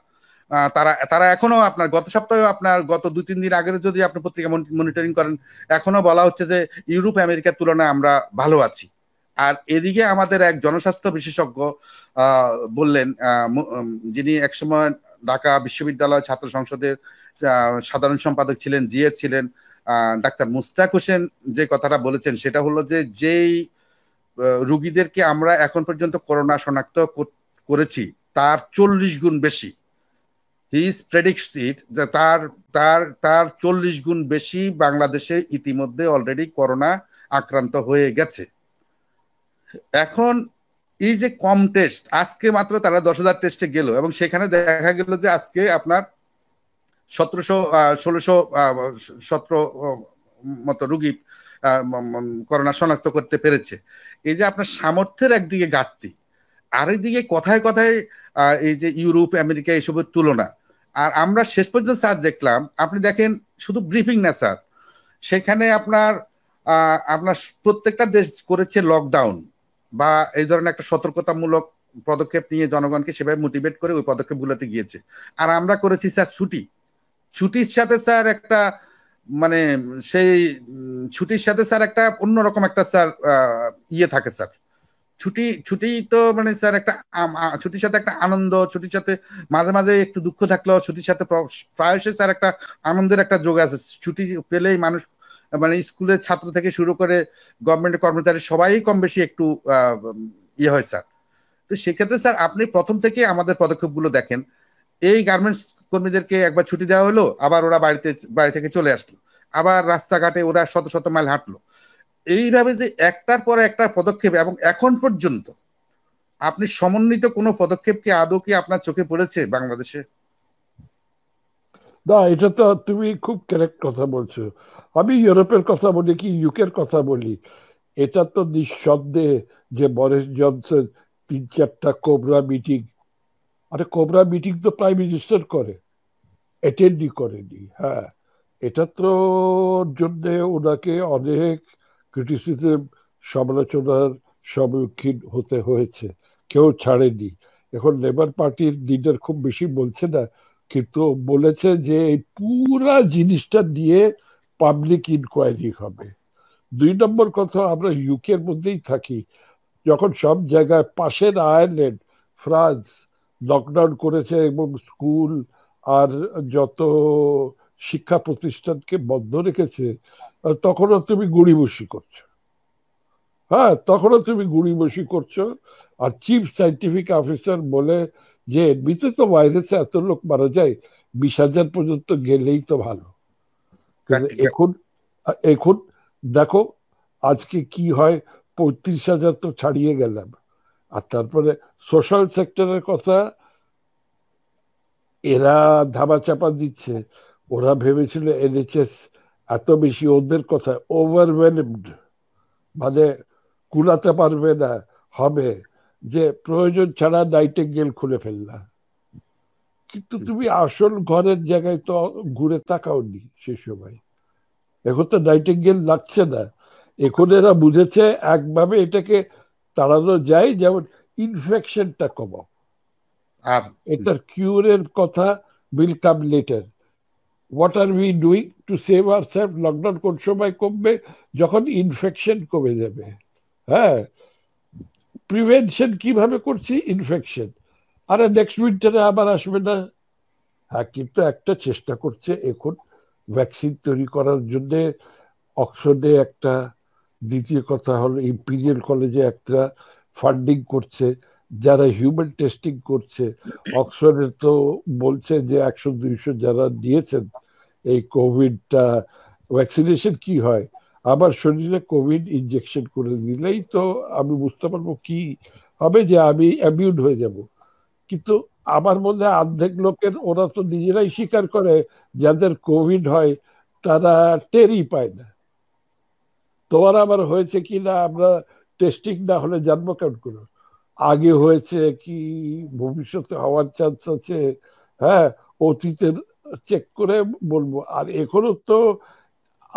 তারা তারা এখনো আপনার গত সপ্তাহে আপনার গত দুই তিন দিন আগের যদি আপনি পত্রিকা মনিটরিং করেন এখনো বলা হচ্ছে যে ইউরোপ আমেরিকার তুলনায় আমরা ভালো আছি আর এদিকে আমাদের এক জনস্বাস্থ্য বিশেষজ্ঞ বললেন যিনি একসময় ঢাকা বিশ্ববিদ্যালয় ছাত্র সংসদের সাধারণ সম্পাদক ছিলেন জিএ ছিলেন ডাক্তার মুস্তাক হোসেন যে কথাটা বলেছেন সেটা হলো যে যেই রুগীদেরকে আমরা এখন পর্যন্ত করোনা শনাক্ত করেছি তার চল্লিশ গুণ বেশি হি প্রেডিক্টস ইট যে তার তার তার চল্লিশ গুণ বেশি বাংলাদেশে ইতিমধ্যে অলরেডি করোনা আক্রান্ত হয়ে গেছে এখন এই যে কম টেস্ট আজকে মাত্র তারা দশ হাজার টেস্টে গেল এবং সেখানে দেখা গেল যে আজকে আপনার সতেরোশো ষোলোশো সতেরো মতো রুগী করোনা শনাক্ত করতে পেরেছে এই যে আপনার সামর্থ্যের একদিকে ঘাটতি আরেকদিকে কথায় কথায় এই যে ইউরোপ আমেরিকা এসবের তুলনা আর আমরা শেষ পর্যন্ত স্যার দেখলাম আপনি দেখেন শুধু ব্রিফিং না স্যার সেখানে আপনার আপনার প্রত্যেকটা দেশ করেছে লকডাউন বা এই ধরনের একটা সতর্কতামূলক পদক্ষেপ নিয়ে জনগণকে সেভাবে মোটিভেট করে ওই পদক্ষেপগুলোতে গিয়েছে আর আমরা করেছি স্যার ছুটি ছুটির সাথে স্যার একটা মানে সেই ছুটির সাথে স্যার একটা অন্যরকম একটা স্যার ইয়ে থাকে স্যার ছুটি ছুটি তো মানে স্যার একটা ছুটির সাথে একটা আনন্দ ছুটির সাথে মাঝে মাঝে একটু দুঃখ থাকলেও ছুটির সাথে প্রায়শই স্যার একটা আনন্দের একটা যোগ আছে ছুটি পেলেই মানুষ মানে স্কুলের ছাত্র থেকে শুরু করে গভর্নমেন্টের কর্মচারী সবাই কম বেশি একটু ইয়ে হয় স্যার তো সেক্ষেত্রে স্যার আপনি প্রথম থেকে আমাদের পদক্ষেপগুলো দেখেন এই গার্মেন্টস কর্মীদেরকে একবার ছুটি দেওয়া হলো আবার ওরা বাড়িতে বাড়ি থেকে চলে আসলো আবার রাস্তাঘাটে ওরা শত শত মাইল হাঁটলো এইভাবে যে একটার পর একটা পদক্ষেপ এবং এখন পর্যন্ত আপনি সমন্বিত কোনো পদক্ষেপ কি আদৌ কি আপনার চোখে পড়েছে বাংলাদেশে না এটা তো তুমি খুব কারেক্ট কথা বলছো আমি ইউরোপের কথা বলি কি ইউকের কথা বলি এটা তো নিঃসন্দেহে যে বরিস জনসন তিন চারটা কোবরা মিটিং আরে কোবরা মিটিং তো প্রাইম মিনিস্টার করে অ্যাটেন্ডই করেনি হ্যাঁ এটা তো জন্যে ওনাকে অনেক ক্রিটিসিজম সমালোচনার সম্মুখীন হতে হয়েছে কেউ ছাড়েনি এখন লেবার পার্টির লিডার খুব বেশি বলছে না কিন্তু বলেছে যে এই পুরা জিনিসটা দিয়ে পাবলিক ইনকোয়ারি হবে দুই নম্বর কথা আমরা ইউকের মধ্যেই থাকি যখন সব জায়গায় পাশের আয়ারল্যান্ড ফ্রান্স লকডাউন করেছে এবং স্কুল আর যত শিক্ষা প্রতিষ্ঠানকে বন্ধ রেখেছে তখনও তুমি গুড়ি বসি করছো হ্যাঁ তখনও তুমি গুড়ি বসি করছো আর চিফ সাইন্টিফিক অফিসার বলে যে এমনিতে তো ভাইরাসে এত লোক মারা যায় বিশ হাজার পর্যন্ত গেলেই তো ভালো এখন এখন দেখো আজকে কি হয় পঁয়ত্রিশ হাজার তো ছাড়িয়ে গেলাম আর তারপরে সোশ্যাল সেক্টরের কথা এরা ধাবা চাপা দিচ্ছে ওরা ভেবেছিল এনএচএস এত বেশি ওদের কথা ওভারওয়েলমড মানে কুলাতে পারবে না হবে যে প্রয়োজন ছাড়া নাইটে গেল খুলে ফেললা কিন্তু তুমি আসল ঘরের জায়গায় তো ঘুরে তাকাওনি সে সময় এখন তো নাইটে গেল লাগছে না এখন এরা বুঝেছে একভাবে এটাকে তাড়ানো যায় যেমন ইনফেকশনটা কমাও এটার কিউরের কথা will come later what are we doing to save our self lockdown কোন সময় কমবে যখন ইনফেকশন কমে যাবে হ্যাঁ প্রিভেনশন কিভাবে করছি ইনফেকশন আরে নেক্সট উইন্টারে আবার আসবে না হ্যাঁ কিন্তু একটা চেষ্টা করছে এখন ভ্যাকসিন তৈরি করার জন্যে অক্সফোর্ডে একটা দ্বিতীয় কথা হলো ইম্পিরিয়াল কলেজে একটা ফান্ডিং করছে যারা হিউম্যান টেস্টিং করছে অক্সফোর্ডে তো বলছে যে একশো দুইশো যারা দিয়েছেন এই কোভিডটা ভ্যাকসিনেশন কি হয় আমার শরীরে কোভিড ইনজেকশন করে দিলেই তো আমি বুঝতে পারবো কি হবে যে আমি অ্যাবিউড হয়ে যাব কিন্তু আমার মধ্যে অর্ধেক লোকের ওরা তো নিজেরাই স্বীকার করে যাদের কোভিড হয় তারা টেরই পায় না তোমার আবার হয়েছে কি না আমরা টেস্টিং না হলে জানবো কেমন করে আগে হয়েছে কি ভবিষ্যতে হওয়ার চান্স আছে হ্যাঁ অতীতের চেক করে বলবো আর এখনো তো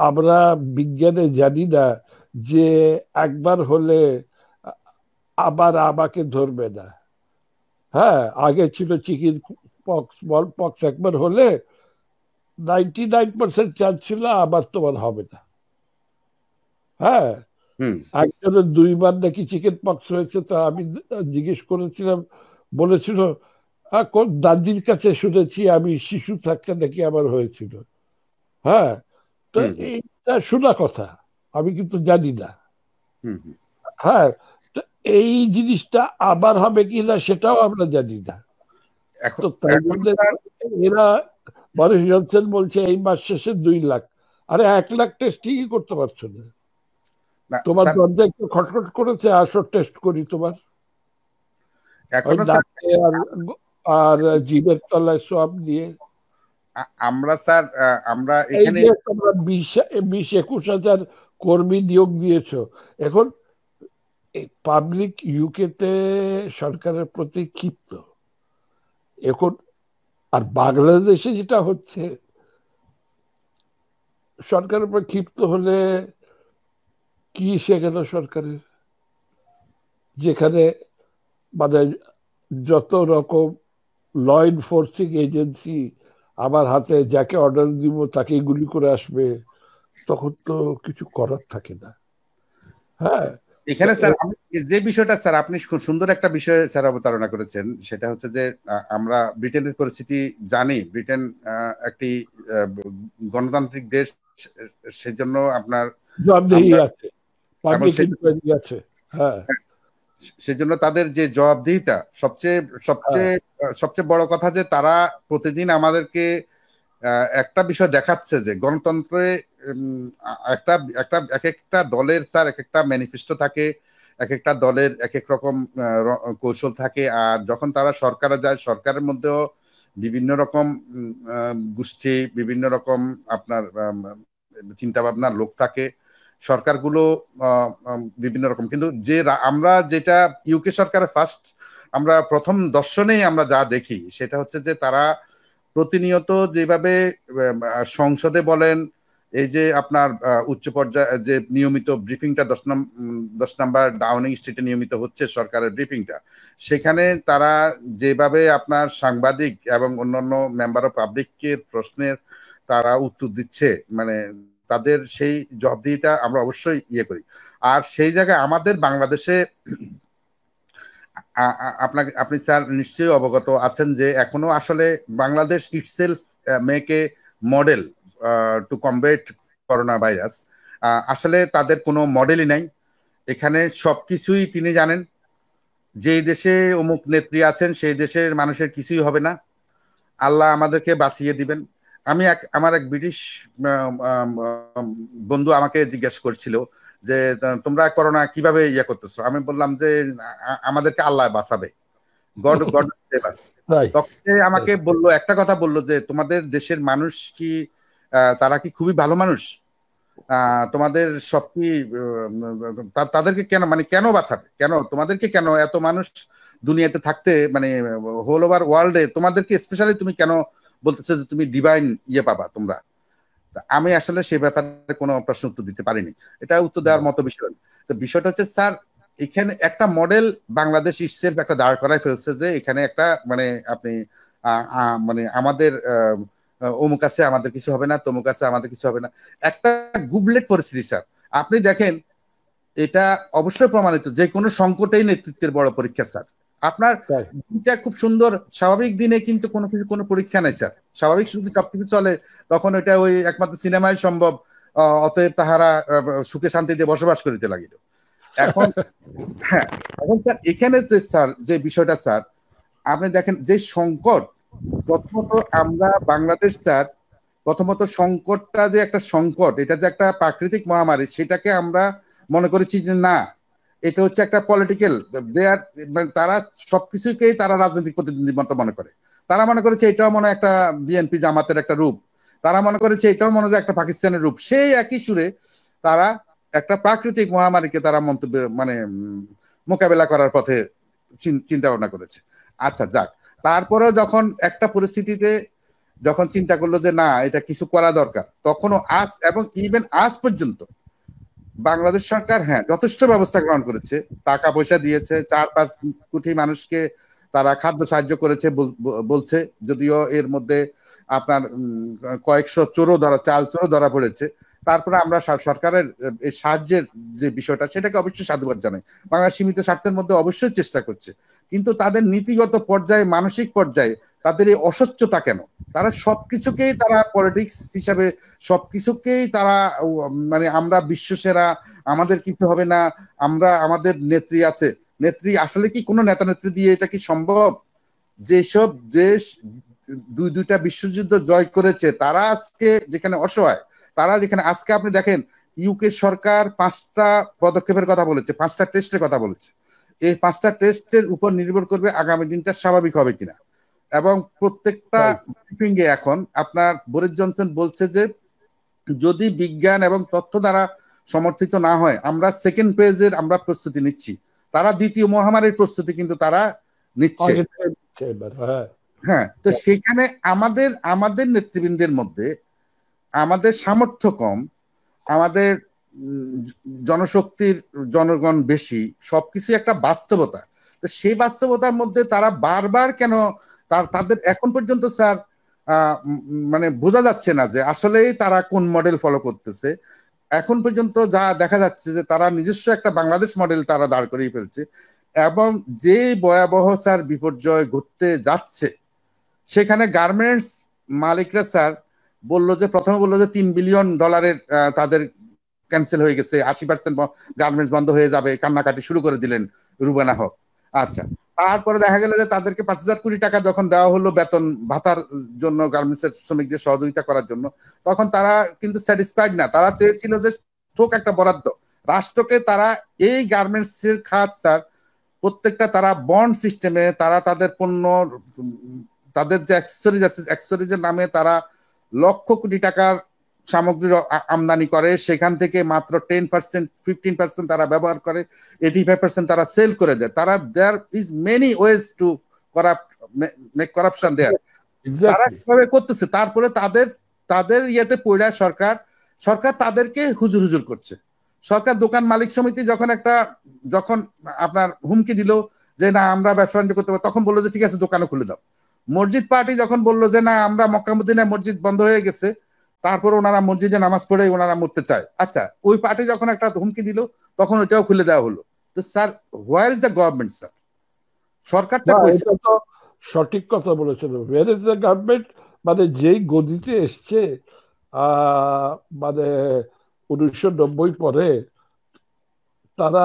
আমরা বিজ্ঞানে জানি না যে একবার হলে আবার আমাকে ধরবে না হ্যাঁ আগে ছিল চিকেন পক্স বল পক্স একবার হলে নাইনটি নাইন পার্সেন্ট চান্স ছিল আবার তোমার হবে না হ্যাঁ একজনের দুইবার নাকি চিকেন পক্স হয়েছে তা আমি জিজ্ঞেস করেছিলাম বলেছিল হ্যাঁ, দাদির কাছে শুনেছি আমি শিশু থাকতে নাকি আমার হয়েছিল হ্যাঁ তো এইটা শোনা কথা আমি কিন্তু জানি না হ্যাঁ তো এই জিনিসটা আবার হবে কিনা সেটাও আমরা জানি না তো তাই এরা বরিস জনসন বলছে এই মাস শেষে দুই লাখ আরে এক লাখ টেস্টিংই করতে পারছো না তোমার দরজা একটু খটখট করেছে আসো টেস্ট করি তোমার এখনো আর জীবের তলায় সব দিয়ে আমরা স্যার আমরা এখানে তোমরা বিশ বিশ একুশ হাজার কর্মী নিয়োগ দিয়েছ এখন পাবলিক ইউকেতে সরকারের প্রতি ক্ষিপ্ত এখন আর বাংলাদেশে যেটা হচ্ছে সরকারের উপর ক্ষিপ্ত হলে কি শেখানো সরকারের যেখানে মানে যত রকম ল এনফোর্সিং এজেন্সি আমার হাতে যাকে অর্ডার দিব তাকে গুলি করে আসবে তখন তো কিছু করার থাকে না হ্যাঁ এখানে স্যার যে বিষয়টা স্যার আপনি খুব সুন্দর একটা বিষয় স্যার অবতারণা করেছেন সেটা হচ্ছে যে আমরা ব্রিটেনের পরিস্থিতি জানি ব্রিটেন একটি গণতান্ত্রিক দেশ সেজন্য আপনার হ্যাঁ। সেজন্য তাদের যে জবাবদিহিতা সবচেয়ে সবচেয়ে হ্যাঁ। সবচেয়ে বড় কথা যে তারা প্রতিদিন আমাদেরকে একটা বিষয় দেখাচ্ছে যে গণতন্ত্রে একটা একটা এক একটা দলের স্যার এক একটা ম্যানিফেস্টো থাকে এক একটা দলের এক এক রকম কৌশল থাকে আর যখন তারা সরকারে যায় সরকারের মধ্যেও বিভিন্ন রকম গোষ্ঠী বিভিন্ন রকম আপনার চিন্তা ভাবনার লোক থাকে সরকারগুলো বিভিন্ন রকম কিন্তু যে আমরা যেটা ইউকে সরকারের ফার্স্ট আমরা প্রথম দর্শনেই আমরা যা দেখি সেটা হচ্ছে যে তারা প্রতিনিয়ত যেভাবে সংসদে বলেন এই যে আপনার উচ্চ পর্যায়ে যে নিয়মিত ব্রিফিংটা দশ দশ নম্বর ডাউনিং স্ট্রিটে নিয়মিত হচ্ছে সরকারের ব্রিফিংটা সেখানে তারা যেভাবে আপনার সাংবাদিক এবং অন্যান্য মেম্বার অফ পাবলিককে প্রশ্নের তারা উত্তর দিচ্ছে মানে তাদের সেই জবদিটা আমরা অবশ্যই ইয়ে করি আর সেই জায়গায় আমাদের বাংলাদেশে আপনাকে আপনি স্যার নিশ্চয়ই অবগত আছেন যে এখনো আসলে Bangladesh itself make a model to combat corona virus আসলে তাদের কোনো মডেলই নাই এখানে সব কিছুই তিনি জানেন যেই দেশে অমুক নেত্রী আছেন সেই দেশের মানুষের কিছুই হবে না আল্লাহ আমাদেরকে বাঁচিয়ে দিবেন আমি এক আমার এক ব্রিটিশ বন্ধু আমাকে জিজ্ঞাসা করছিল যে তোমরা করোনা কিভাবে ইয়ে করতেছো আমি বললাম যে আমাদেরকে আল্লাহ বাঁচাবে গড গড তখন আমাকে বললো একটা কথা বললো যে তোমাদের দেশের মানুষ কি তারা কি খুবই ভালো মানুষ তোমাদের সব কি তাদেরকে কেন মানে কেন বাঁচাবে কেন তোমাদেরকে কেন এত মানুষ দুনিয়াতে থাকতে মানে হোল ওভার ওয়ার্ল্ডে তোমাদেরকে স্পেশালি তুমি কেন আহ বলতেছে যে তুমি ডিভাইন ইয়ে পাবা তোমরা আমি আসলে সে ব্যাপারে কোনো প্রশ্ন উত্তর দিতে পারিনি এটা উত্তর দেওয়ার মতো বিষয় তো বিষয়টা হচ্ছে স্যার এখানে একটা মডেল বাংলাদেশ ইসেফ একটা দাঁড় করায় ফেলছে যে এখানে একটা মানে আপনি মানে আমাদের অমুক আছে আমাদের কিছু হবে না তমুক আছে আমাদের কিছু হবে না একটা গুবলেট পরিস্থিতি স্যার আপনি দেখেন এটা অবশ্যই প্রমাণিত যে কোনো সংকটেই নেতৃত্বের বড় পরীক্ষা স্যার আপনার দিনটা খুব সুন্দর স্বাভাবিক দিনে কিন্তু কোনো কিছু কোনো পরীক্ষা নাই স্যার স্বাভাবিক শুধু সবকিছু চলে তখন এটা ওই একমাত্র সিনেমায় সম্ভব অতএব তাহারা সুখে শান্তিতে বসবাস করিতে লাগিল এখন হ্যাঁ এখন স্যার এখানে যে স্যার যে বিষয়টা স্যার আপনি দেখেন যে সংকট প্রথমত আমরা বাংলাদেশ স্যার প্রথমত সংকটটা যে একটা সংকট এটা যে একটা প্রাকৃতিক মহামারী সেটাকে আমরা মনে করেছি যে না এটা হচ্ছে একটা পলিটিক্যাল মানে তারা সবকিছুকেই তারা রাজনৈতিক প্রতিদ্বন্দ্বী মতো মনে করে তারা মনে করেছে এটাও মনে একটা বিএনপি জামাতের একটা রূপ তারা মনে করেছে এটাও মনে হয় একটা পাকিস্তানের রূপ সেই একই সুরে তারা একটা প্রাকৃতিক মহামারীকে তারা মন্তব্য মানে মোকাবেলা করার পথে চিন্তা ভাবনা করেছে আচ্ছা যাক তারপরেও যখন একটা পরিস্থিতিতে যখন চিন্তা করলো যে না এটা কিছু করা দরকার তখনও আজ এবং ইভেন আজ পর্যন্ত বাংলাদেশ সরকার হ্যাঁ যথেষ্ট ব্যবস্থা গ্রহণ করেছে টাকা পয়সা দিয়েছে চার পাঁচ কোটি মানুষকে তারা খাদ্য সাহায্য করেছে বলছে যদিও এর মধ্যে আপনার কয়েকশো চোরও ধরা চাল চোরও ধরা পড়েছে তারপরে আমরা সরকারের এই সাহায্যের যে বিষয়টা সেটাকে অবশ্যই সাধুবাদ জানাই বাংলা সীমিত স্বার্থের মধ্যে অবশ্যই চেষ্টা করছে কিন্তু তাদের নীতিগত পর্যায়ে মানসিক পর্যায়ে তাদের এই অস্বচ্ছতা কেন তারা সবকিছুকেই তারা পলিটিক্স হিসাবে সবকিছুকেই তারা মানে আমরা বিশ্বসেরা আমাদের কিছু হবে না আমরা আমাদের নেত্রী আছে নেত্রী আসলে কি কোনো নেতা নেত্রী দিয়ে এটা কি সম্ভব যেসব দেশ দুই দুইটা বিশ্বযুদ্ধ জয় করেছে তারা আজকে যেখানে অসহায় তারা যেখানে আজকে আপনি দেখেন ইউকে সরকার পাঁচটা পদক্ষেপের কথা বলেছে পাঁচটা টেস্টের কথা বলেছে এই পাঁচটা টেস্টের উপর নির্ভর করবে আগামী দিনটা স্বাভাবিক হবে কিনা এবং প্রত্যেকটা এখন আপনার বোরিস জনসন বলছে যে যদি বিজ্ঞান এবং তথ্য দ্বারা সমর্থিত না হয় আমরা সেকেন্ড পেজের আমরা প্রস্তুতি নিচ্ছি তারা দ্বিতীয় মহামারীর প্রস্তুতি কিন্তু তারা নিচ্ছে হ্যাঁ।, হ্যাঁ তো সেখানে আমাদের আমাদের নেতৃবৃন্দের মধ্যে আমাদের সামর্থ্য কম আমাদের জনশক্তির জনগণ বেশি সবকিছু একটা বাস্তবতা তো সেই বাস্তবতার মধ্যে তারা বারবার কেন তার তাদের এখন পর্যন্ত স্যার মানে বোঝা যাচ্ছে না যে আসলেই তারা কোন মডেল ফলো করতেছে এখন পর্যন্ত যা দেখা যাচ্ছে যে তারা নিজস্ব একটা বাংলাদেশ মডেল তারা দাঁড় করিয়ে ফেলছে এবং যে ভয়াবহ স্যার বিপর্যয় ঘটতে যাচ্ছে সেখানে গার্মেন্টস মালিকরা স্যার বললো যে প্রথমে বললো যে তিন বিলিয়ন ডলারের তাদের ক্যান্সেল হয়ে গেছে আশি পার্সেন্ট গার্মেন্টস বন্ধ হয়ে যাবে কান্নাকাটি শুরু করে দিলেন রুবানা হক আচ্ছা তারপরে দেখা গেল যে তাদেরকে পাঁচ হাজার কোটি টাকা যখন দেওয়া হলো বেতন ভাতার জন্য গার্মেন্টস এর শ্রমিকদের সহযোগিতা করার জন্য তখন তারা কিন্তু স্যাটিসফাইড না তারা চেয়েছিল যে থোক একটা বরাদ্দ রাষ্ট্রকে তারা এই গার্মেন্টস এর খাত স্যার প্রত্যেকটা তারা বন্ড সিস্টেমে তারা তাদের পণ্য তাদের যে অ্যাক্সেসরিজ আছে অ্যাক্সেসরিজের নামে তারা লক্ষ কোটি টাকার সামগ্রী আমদানি করে সেখান থেকে মাত্র টেন পার্সেন্ট ফিফটিন পার্সেন্ট তারা ব্যবহার করে এইটি ফাইভ পার্সেন্ট তারা সেল করে দেয় তারা there is many ways to corrupt corruption there তারা কিভাবে করতেছে তারপরে তাদের তাদের ইয়েতে পড়া সরকার সরকার তাদেরকে হুজুর হুজুর করছে সরকার দোকান মালিক সমিতি যখন একটা যখন আপনার হুমকি দিল যে না আমরা ব্যবসা করতে পারবো তখন বললো যে ঠিক আছে দোকানও খুলে দাও মসজিদ পার্টি যখন বললো যে না আমরা মক্কামুদ্দিনায় মসজিদ বন্ধ হয়ে গেছে তারপর ওনারা মসজিদে নামাজ পড়ে ওনারা মরতে চায় আচ্ছা ওই পার্টি যখন একটা হুমকি দিল তখন ওইটাও খুলে দেওয়া হলো তো sir where is the government sir সরকারটা সঠিক কথা বলেছেন হোয়ার ইজ দ্য গভর্নমেন্ট মানে যেই গদিতে এসছে মানে উনিশশো নব্বই পরে তারা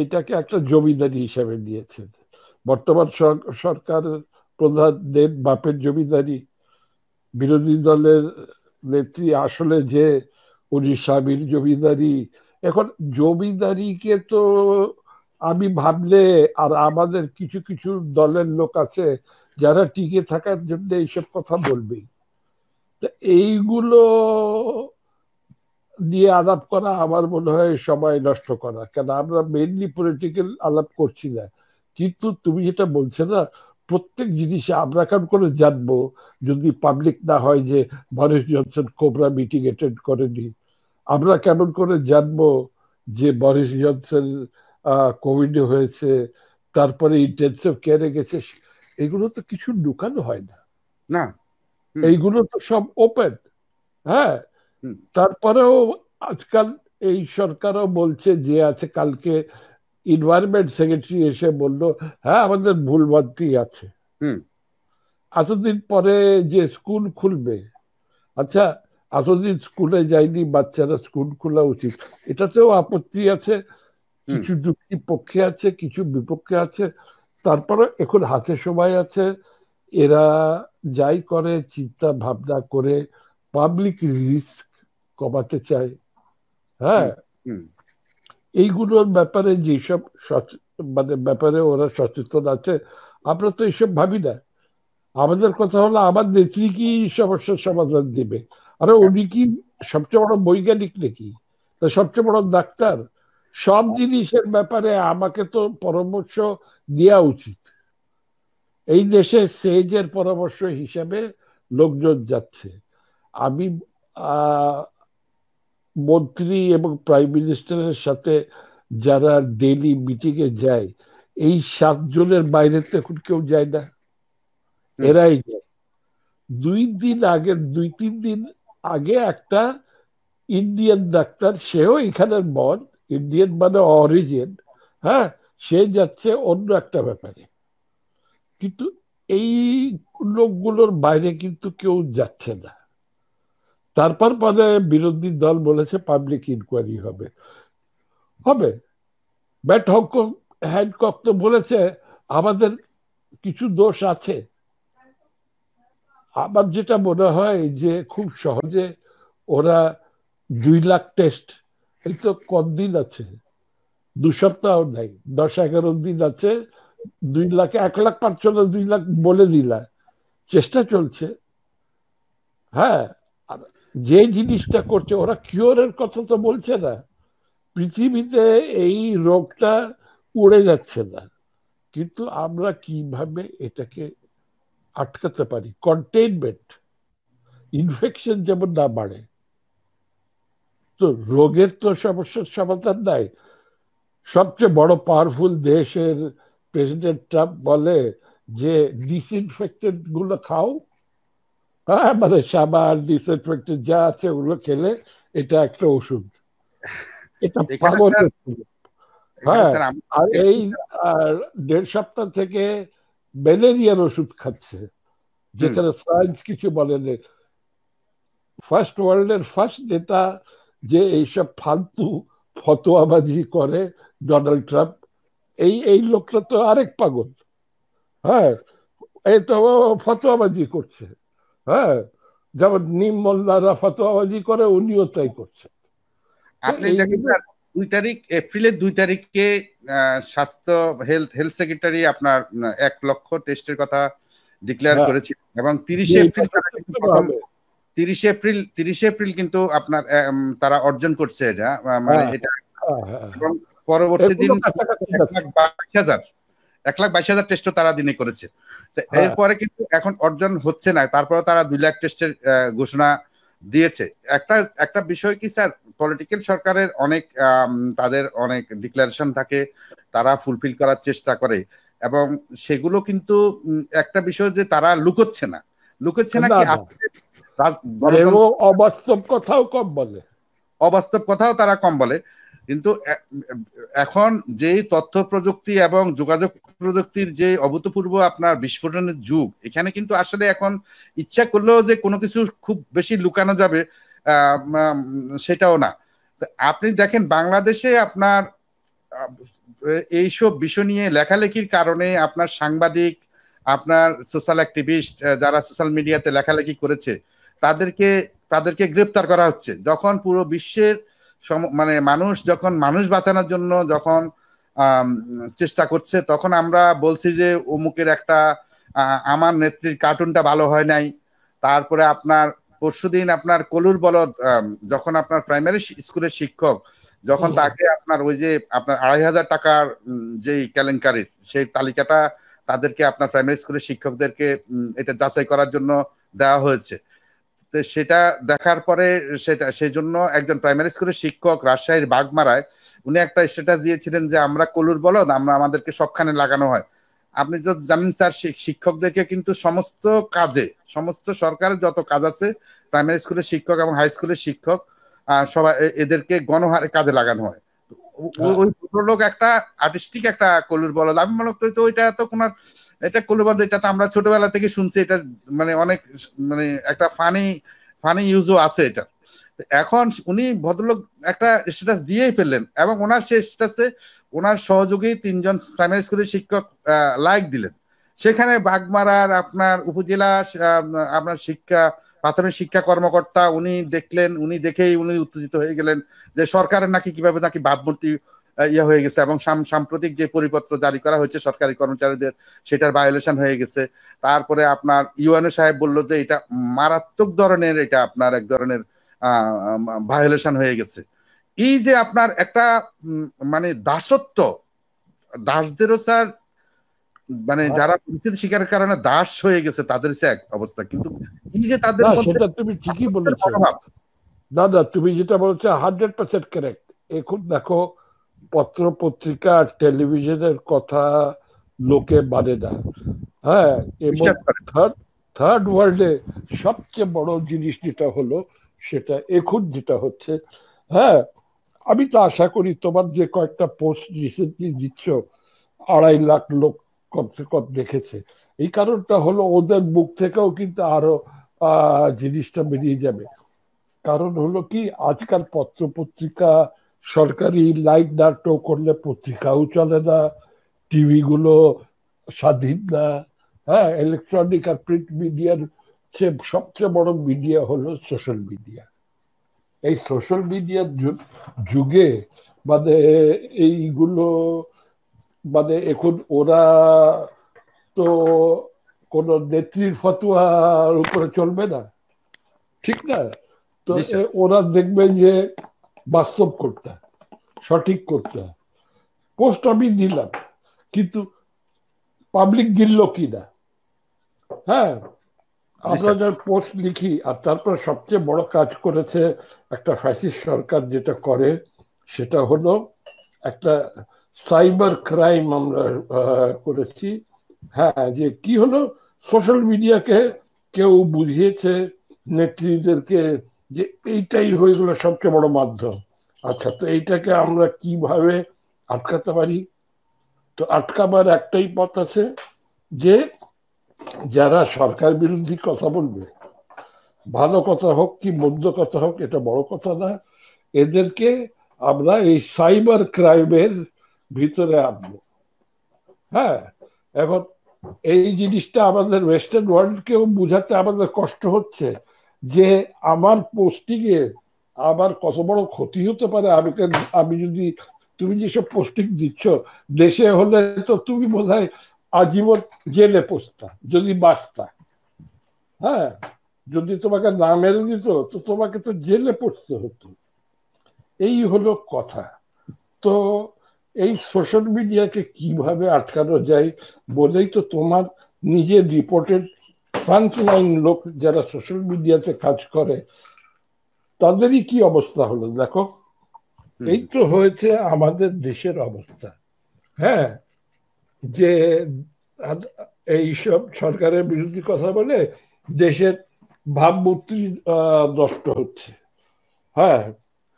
এইটাকে একটা জমিদারি হিসাবে নিয়েছেন বর্তমান সরকার প্রধানদের বাপের জমিদারি বিরোধী দলের নেত্রী আসলে যে উড়িষ্যাবির জমিদারি এখন জমিদারিকে তো আমি ভাবলে আর আমাদের কিছু কিছু দলের লোক আছে যারা টিকে থাকার জন্য এইসব কথা বলবে এইগুলো দিয়ে আলাপ করা আমার মনে হয় সময় নষ্ট করা কেন আমরা মেনলি পলিটিক্যাল আলাপ করছি না কিন্তু তুমি যেটা বলছো না প্রত্যেক জিনিসে আমরা কেমন করে জানবো যদি পাবলিক না হয় যে Boris Johnson COBRA meeting attend করেনি আমরা কেমন করে জানবো যে বরিস জনসন কোভিড হয়েছে তারপরে ইন্টেনসিভ কেয়ারে গেছে এগুলো তো কিছু ঢুকানো হয় না না এইগুলো তো সব ওপেন হ্যাঁ তারপরেও আজকাল এই সরকারও বলছে যে আছে কালকে ইনভায়রনমেন্ট সেক্রেটারি এসে বলল হ্যাঁ আমাদের ভুল ভ্রান্তি আছে এতদিন পরে যে স্কুল খুলবে আচ্ছা এতদিন স্কুলে যায়নি বাচ্চারা স্কুল খোলা উচিত এটাতেও আপত্তি আছে কিছু যুক্তি পক্ষে আছে কিছু বিপক্ষে আছে তারপরে এখন হাতে সময় আছে এরা যাই করে চিন্তা ভাবনা করে পাবলিক রিস্ক কমাতে চায় হ্যাঁ এইগুলোর ব্যাপারে যেসব মানে ব্যাপারে ওরা সচেতন আছে আমরা তো এইসব ভাবি না আমাদের কথা হলো আমার নেত্রী কি সমস্যার সমাধান দেবে আর উনি কি সবচেয়ে বড় বৈজ্ঞানিক নাকি তা সবচেয়ে বড় ডাক্তার সব জিনিসের ব্যাপারে আমাকে তো পরামর্শ দেওয়া উচিত এই দেশে সেজের পরামর্শ হিসাবে লোকজন যাচ্ছে আমি মন্ত্রী এবং প্রাইম মিনিস্টারের সাথে যারা ডেলি মিটিং এ যায় এই সাতজনের বাইরে তো এখন কেউ যায় না এরাই যায় দুই দিন আগে দুই তিন দিন আগে একটা ইন্ডিয়ান ডাক্তার সেও এখানের মন ইন্ডিয়ান মানে অরিজিন হ্যাঁ সে যাচ্ছে অন্য একটা ব্যাপারে কিন্তু এই লোকগুলোর বাইরে কিন্তু কেউ যাচ্ছে না তারপর পরে মানে বিরোধী দল বলেছে পাবলিক ইনকোয়ারি হবে হবে ব্যাট হক হ্যান্ডকক তো বলেছে আমাদের কিছু দোষ আছে আমার যেটা মনে হয় যে খুব সহজে ওরা দুই লাখ টেস্ট এই তো কদিন আছে দু সপ্তাহ নাই দশ এগারো দিন আছে দুই লাখ এক লাখ পাঁচশো দুই লাখ বলে দিলা চেষ্টা চলছে হ্যাঁ আর যে জিনিসটা করছে ওরা কিওরের কথা তো বলছে না পৃথিবীতে এই রোগটা উড়ে যাচ্ছে না কিন্তু আমরা কিভাবে এটাকে আটকাতে পারি কন্টেইনমেন্ট ইনফেকশন যেমন না বাড়ে তো রোগের তো সমস্যার সমাধান নাই সবচেয়ে বড় পাওয়ারফুল দেশের প্রেসিডেন্ট ট্রাম্প বলে যে ডিসইনফেক্টেড গুলো খাও হ্যাঁ মানে সাবান যা আছে ওগুলো খেলে এটা একটা ওষুধ এটা পাগল হ্যাঁ এই আর দেড় সপ্তাহ থেকে ম্যালেরিয়ার ওষুধ খাচ্ছে যেখানে সায়েন্স কিছু ফার্স্ট ফার্স্ট নেতা যে এইসব ফালতু ফতোয়াবাজি করে ডোনাল্ড ট্রাম্প এই এই লোকটা তো আরেক পাগল হ্যাঁ এই তো ফতোয়াবাজি করছে হ্যাঁ যেমন নিম মোল্লারা ফতোয়াবাজি করে উনিও তাই করছে আপনি দেখেন দুই তারিখ এপ্রিলের দুই তারিখে স্বাস্থ্য হেলথ হেলথ সেক্রেটারি আপনার এক লক্ষ টেস্টের কথা ডিক্লেয়ার হ্যাঁ। করেছে এবং তিরিশে এপ্রিল তিরিশে এপ্রিল তিরিশে এপ্রিল কিন্তু আপনার তারা অর্জন করছে এটা মানে হ্যাঁ। এটা হ্যাঁ, এবং পরবর্তী দিন এক লাখ বাইশ হাজার এক লাখ বাইশ হাজার টেস্টও তারা দিনে করেছে হ্যাঁ। এরপরে কিন্তু এখন অর্জন হচ্ছে না তারপরে তারা দুই লাখ টেস্টের ঘোষণা দিয়েছে একটা একটা বিষয় কি স্যার পলিটিক্যাল সরকারের অনেক তাদের অনেক ডিক্লারেশন থাকে তারা ফুলফিল করার চেষ্টা করে এবং সেগুলো কিন্তু একটা বিষয় যে তারা লুকোচ্ছে না লুকোচ্ছে না কি অবাস্তব কথাও কম বলে অবাস্তব কথাও তারা কম বলে কিন্তু এখন যে তথ্য প্রযুক্তি এবং যোগাযোগ প্রযুক্তির যে অভূতপূর্ব আপনার বিস্ফোরণের যুগ এখানে কিন্তু আসলে এখন ইচ্ছা করলেও যে কোনো কিছু খুব বেশি লুকানো যাবে সেটাও না আপনি দেখেন বাংলাদেশে আপনার এইসব বিষয় নিয়ে লেখালেখির কারণে আপনার সাংবাদিক আপনার সোশ্যাল অ্যাক্টিভিস্ট যারা সোশ্যাল মিডিয়াতে লেখালেখি করেছে তাদেরকে তাদেরকে গ্রেপ্তার করা হচ্ছে যখন পুরো বিশ্বের মানে মানুষ যখন মানুষ বাঁচানোর জন্য যখন চেষ্টা করছে তখন আমরা বলছি যে অমুকের একটা আমার নেত্রীর কার্টুনটা ভালো হয় নাই তারপরে আপনার পরশুদিন আপনার কলুর বলদ যখন আপনার প্রাইমারি স্কুলের শিক্ষক যখন তাকে আপনার ওই যে আপনার আড়াই হাজার টাকার যে কেলেঙ্কারির সেই তালিকাটা তাদেরকে আপনার প্রাইমারি স্কুলের শিক্ষকদেরকে এটা যাচাই করার জন্য দেওয়া হয়েছে তো সেটা দেখার পরে সেটা সেই জন্য একজন প্রাইমারি স্কুলের শিক্ষক রাজশাহীর বাগমারায় উনি একটা স্ট্যাটাস দিয়েছিলেন যে আমরা কলুর বলদ আমরা আমাদেরকে সবখানে লাগানো হয় আপনি যদি জানেন স্যার শিক্ষকদেরকে কিন্তু সমস্ত কাজে সমস্ত সরকারের যত কাজ আছে প্রাইমারি স্কুলের শিক্ষক এবং হাই স্কুলের শিক্ষক সবাই এদেরকে গণহারে কাজে লাগানো হয় হ্যাঁ। ওই ভদ্রলোক একটা আর্টিস্টিক একটা কলুর বলদ আমি মনে করি তো ওইটা তো কোন এটা এটা তো আমরা ছোটবেলা থেকে শুনছি এটা মানে অনেক মানে একটা ফানি ফানি ইউজও আছে এটা এখন উনি ভদ্রলোক একটা স্ট্যাটাস দিয়েই ফেললেন এবং ওনার সেই স্ট্যাটাসে ওনার সহযোগী তিনজন প্রাইমারি স্কুলের শিক্ষক লাইক দিলেন সেখানে বাগমারার আপনার উপজেলা আপনার শিক্ষা প্রাথমিক শিক্ষা কর্মকর্তা উনি দেখলেন উনি দেখেই উনি উত্তেজিত হয়ে গেলেন যে সরকারের নাকি কিভাবে নাকি ভাবমূর্তি ইয়ে হয়ে গেছে এবং সাম্প্রতিক যে পরিপত্র জারি করা হয়েছে সরকারি কর্মচারীদের সেটার ভায়োলেশন হয়ে গেছে তারপরে আপনার ইউএনও সাহেব বলল যে এটা মারাত্মক ধরনের এটা আপনার এক ধরনের ভায়োলেশন হয়ে গেছে এই যে আপনার একটা মানে দাসত্ব দাসদেরও স্যার মানে হ্যাঁ। যারা পরিস্থিতি শিকার কারণে দাস হয়ে গেছে তাদের সে এক অবস্থা কিন্তু এই যে তাদের সেটা তুমি ঠিকই বলেছো না না তুমি যেটা বলছো হান্ড্রেড পার্সেন্ট কারেক্ট এখন দেখো পত্র পত্রিকা টেলিভিশনের কথা লোকে মানে না হ্যাঁ এবং থার্ড থার্ড ওয়ার্ল্ডে সবচেয়ে বড় জিনিস যেটা হলো সেটা এখন যেটা হচ্ছে হ্যাঁ আমি তো আশা করি তোমার যে কয়েকটা পোস্ট রিসেন্টলি দিচ্ছ আড়াই লাখ লোক কমসে কম দেখেছে এই কারণটা হলো ওদের মুখ থেকেও কিন্তু আরো জিনিসটা বেরিয়ে যাবে কারণ হলো কি আজকাল পত্র পত্রিকা সরকারি লাইট নাট্য করলে পত্রিকাও চলে না টিভি গুলো স্বাধীন না হ্যাঁ ইলেকট্রনিক আর প্রিন্ট মিডিয়ার সবচেয়ে বড় মিডিয়া হলো সোশ্যাল মিডিয়া এই সোশ্যাল মিডিয়ার যুগে মানে এইগুলো মানে এখন ওরা তো কোন নেত্রীর ফতুয়ার উপরে চলবে না ঠিক না তো ওরা দেখবেন যে বাস্তব করতে সঠিক করতে পোস্ট আমি দিলাম কিন্তু পাবলিক কি কিনা হ্যাঁ আমরা যা পোস্ট লিখি আর তারপর সবচেয়ে বড় কাজ করেছে একটা ফ্যাসিস্ট সরকার যেটা করে সেটা হলো একটা সাইবার ক্রাইম আমরা করেছি হ্যাঁ যে কি হলো সোশ্যাল মিডিয়াকে কেউ বুঝিয়েছে নেত্রীদেরকে যে এইটাই হয়ে গেলো সবচেয়ে বড় মাধ্যম আচ্ছা তো এইটাকে আমরা কিভাবে আটকাতে পারি তো আটকাবার একটাই পথ আছে যে যারা সরকার বিরোধী কথা বলবে ভালো কথা হোক কি মন্দ কথা হোক এটা বড় কথা না এদেরকে আমরা এই সাইবার ক্রাইমের ভিতরে আনবো হ্যাঁ এখন এই জিনিসটা আমাদের ওয়েস্টার্ন ওয়ার্ল্ড কেও বুঝাতে আমাদের কষ্ট হচ্ছে যে আমার পোস্টিংয়ে আমার কত বড় ক্ষতি হতে পারে আমি আমি যদি তুমি যেসব পোস্টিং দিচ্ছ দেশে হলে তো তুমি বোধ আজীবন জেলে পোস্তা যদি বাঁচতা হ্যাঁ যদি তোমাকে না মেরে দিত তো তোমাকে তো জেলে পড়তে হতো এই হলো কথা তো এই সোশ্যাল মিডিয়াকে কিভাবে আটকানো যায় বলেই তো তোমার নিজের রিপোর্টেড ফ্রন্টলাইন লোক যারা সোশ্যাল মিডিয়াতে কাজ করে তাদেরই কি অবস্থা হলো দেখো এই তো হয়েছে আমাদের দেশের অবস্থা হ্যাঁ যে এইসব সরকারের বিরুদ্ধে কথা বলে দেশের ভাবমূর্তি নষ্ট হচ্ছে হ্যাঁ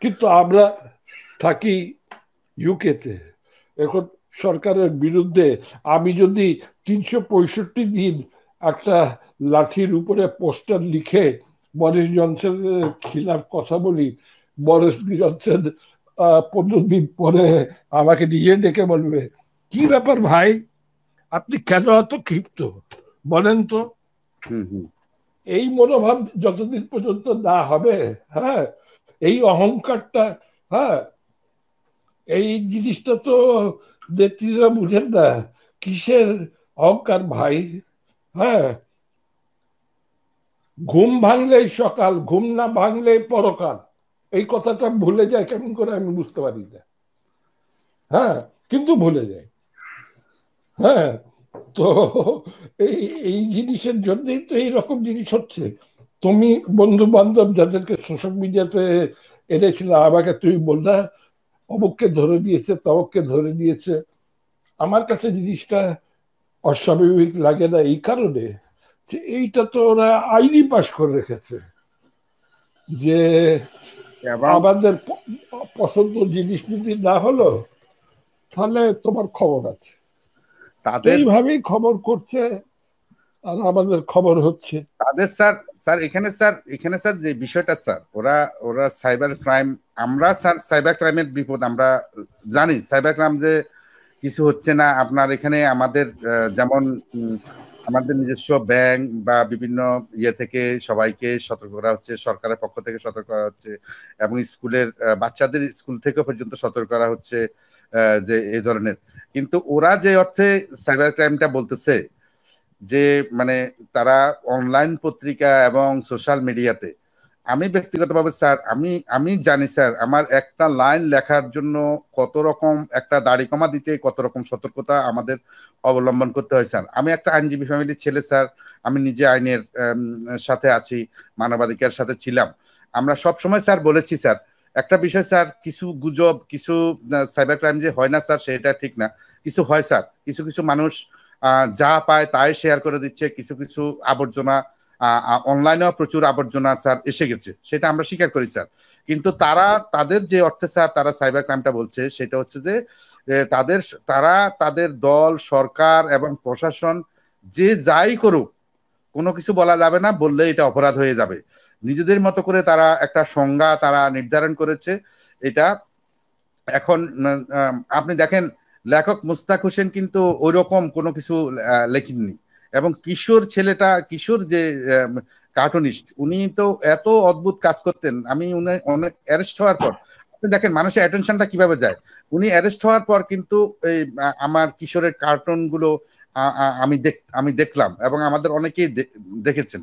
কিন্তু আমরা থাকি ইউকেতে এখন সরকারের বিরুদ্ধে আমি যদি তিনশো পঁয়ষট্টি দিন একটা লাঠির উপরে পোস্টার লিখে বরিস জনসনের খিলাফ কথা বলি বরিস জনসন পনেরো দিন পরে আমাকে নিজে ডেকে বলবে কি ব্যাপার ভাই আপনি কেন এত ক্ষিপ্ত বলেন তো এই মনোভাব যতদিন পর্যন্ত না হবে হ্যাঁ এই অহংকারটা হ্যাঁ এই জিনিসটা তো ব্যক্তিরা বুঝেন না কিসের অহংকার ভাই হ্যাঁ ঘুম ভাঙলে সকাল ঘুম না ভাঙলে পরকাল এই কথাটা ভুলে যায় কেমন করে আমি বুঝতে পারি না হ্যাঁ কিন্তু ভুলে যায় হ্যাঁ তো এই এই জিনিসের জন্যই তো এইরকম জিনিস হচ্ছে তুমি বন্ধু বান্ধব যাদেরকে সোশ্যাল মিডিয়াতে এনেছিল আমাকে তুমি বললা অমুককে ধরে দিয়েছে তমককে ধরে দিয়েছে আমার কাছে জিনিসটা অস্বাভাবিক লাগে না এই কারণে যে এইটা তো ওরা আইনি পাশ করে রেখেছে যে আমাদের পছন্দ জিনিস যদি না হলো তাহলে তোমার খবর আছে তাদের এইভাবেই খবর করছে আর আমাদের খবর হচ্ছে তাদের স্যার স্যার এখানে স্যার এখানে স্যার যে বিষয়টা স্যার ওরা ওরা সাইবার ক্রাইম আমরা স্যার সাইবার ক্রাইমের বিপদ আমরা জানি সাইবার ক্রাইম যে কিছু হচ্ছে না আপনার এখানে আমাদের যেমন আমাদের নিজস্ব ব্যাংক বা বিভিন্ন ইয়ে থেকে সবাইকে সতর্ক করা হচ্ছে সরকারের পক্ষ থেকে সতর্ক করা হচ্ছে এবং স্কুলের বাচ্চাদের স্কুল থেকে পর্যন্ত সতর্ক করা হচ্ছে যে এই ধরনের কিন্তু ওরা যে অর্থে সাইবার ক্রাইমটা বলতেছে যে মানে তারা অনলাইন পত্রিকা এবং সোশ্যাল মিডিয়াতে আমি ব্যক্তিগতভাবে স্যার আমি আমি জানি স্যার আমার একটা লাইন লেখার জন্য কত রকম একটা দাড়ি কমা দিতে কত রকম সতর্কতা আমাদের অবলম্বন করতে হয় স্যার আমি একটা আইনজীবী ফ্যামিলির ছেলে স্যার আমি নিজে আইনের সাথে আছি মানবাধিকার সাথে ছিলাম আমরা সব সময় স্যার বলেছি স্যার একটা বিষয় স্যার কিছু গুজব কিছু সাইবার ক্রাইম যে হয় না স্যার সেটা ঠিক না কিছু হয় স্যার কিছু কিছু মানুষ যা পায় তাই শেয়ার করে দিচ্ছে কিছু কিছু আবর্জনা অনলাইনেও প্রচুর আবর্জনা স্যার এসে গেছে সেটা আমরা স্বীকার করি স্যার কিন্তু তারা তাদের যে অর্থে স্যার তারা সাইবার ক্রাইমটা বলছে সেটা হচ্ছে যে তাদের তারা তাদের দল সরকার এবং প্রশাসন যে যাই করুক কোনো কিছু বলা যাবে না বললে এটা অপরাধ হয়ে যাবে নিজেদের মতো করে তারা একটা সংজ্ঞা তারা নির্ধারণ করেছে এটা এখন আপনি দেখেন লেখক মুস্তাক হোসেন কিন্তু রকম কোনো কিছু লেখেননি এবং কিশোর ছেলেটা কিশোর যে কার্টুনিস্ট উনি তো এত অদ্ভুত কাজ করতেন আমি উনি অনেক অ্যারেস্ট হওয়ার পর আপনি দেখেন মানুষের অ্যাটেনশনটা কিভাবে যায় উনি অ্যারেস্ট হওয়ার পর কিন্তু এই আমার কিশোরের কার্টুন গুলো আমি দেখ আমি দেখলাম এবং আমাদের অনেকেই দেখেছেন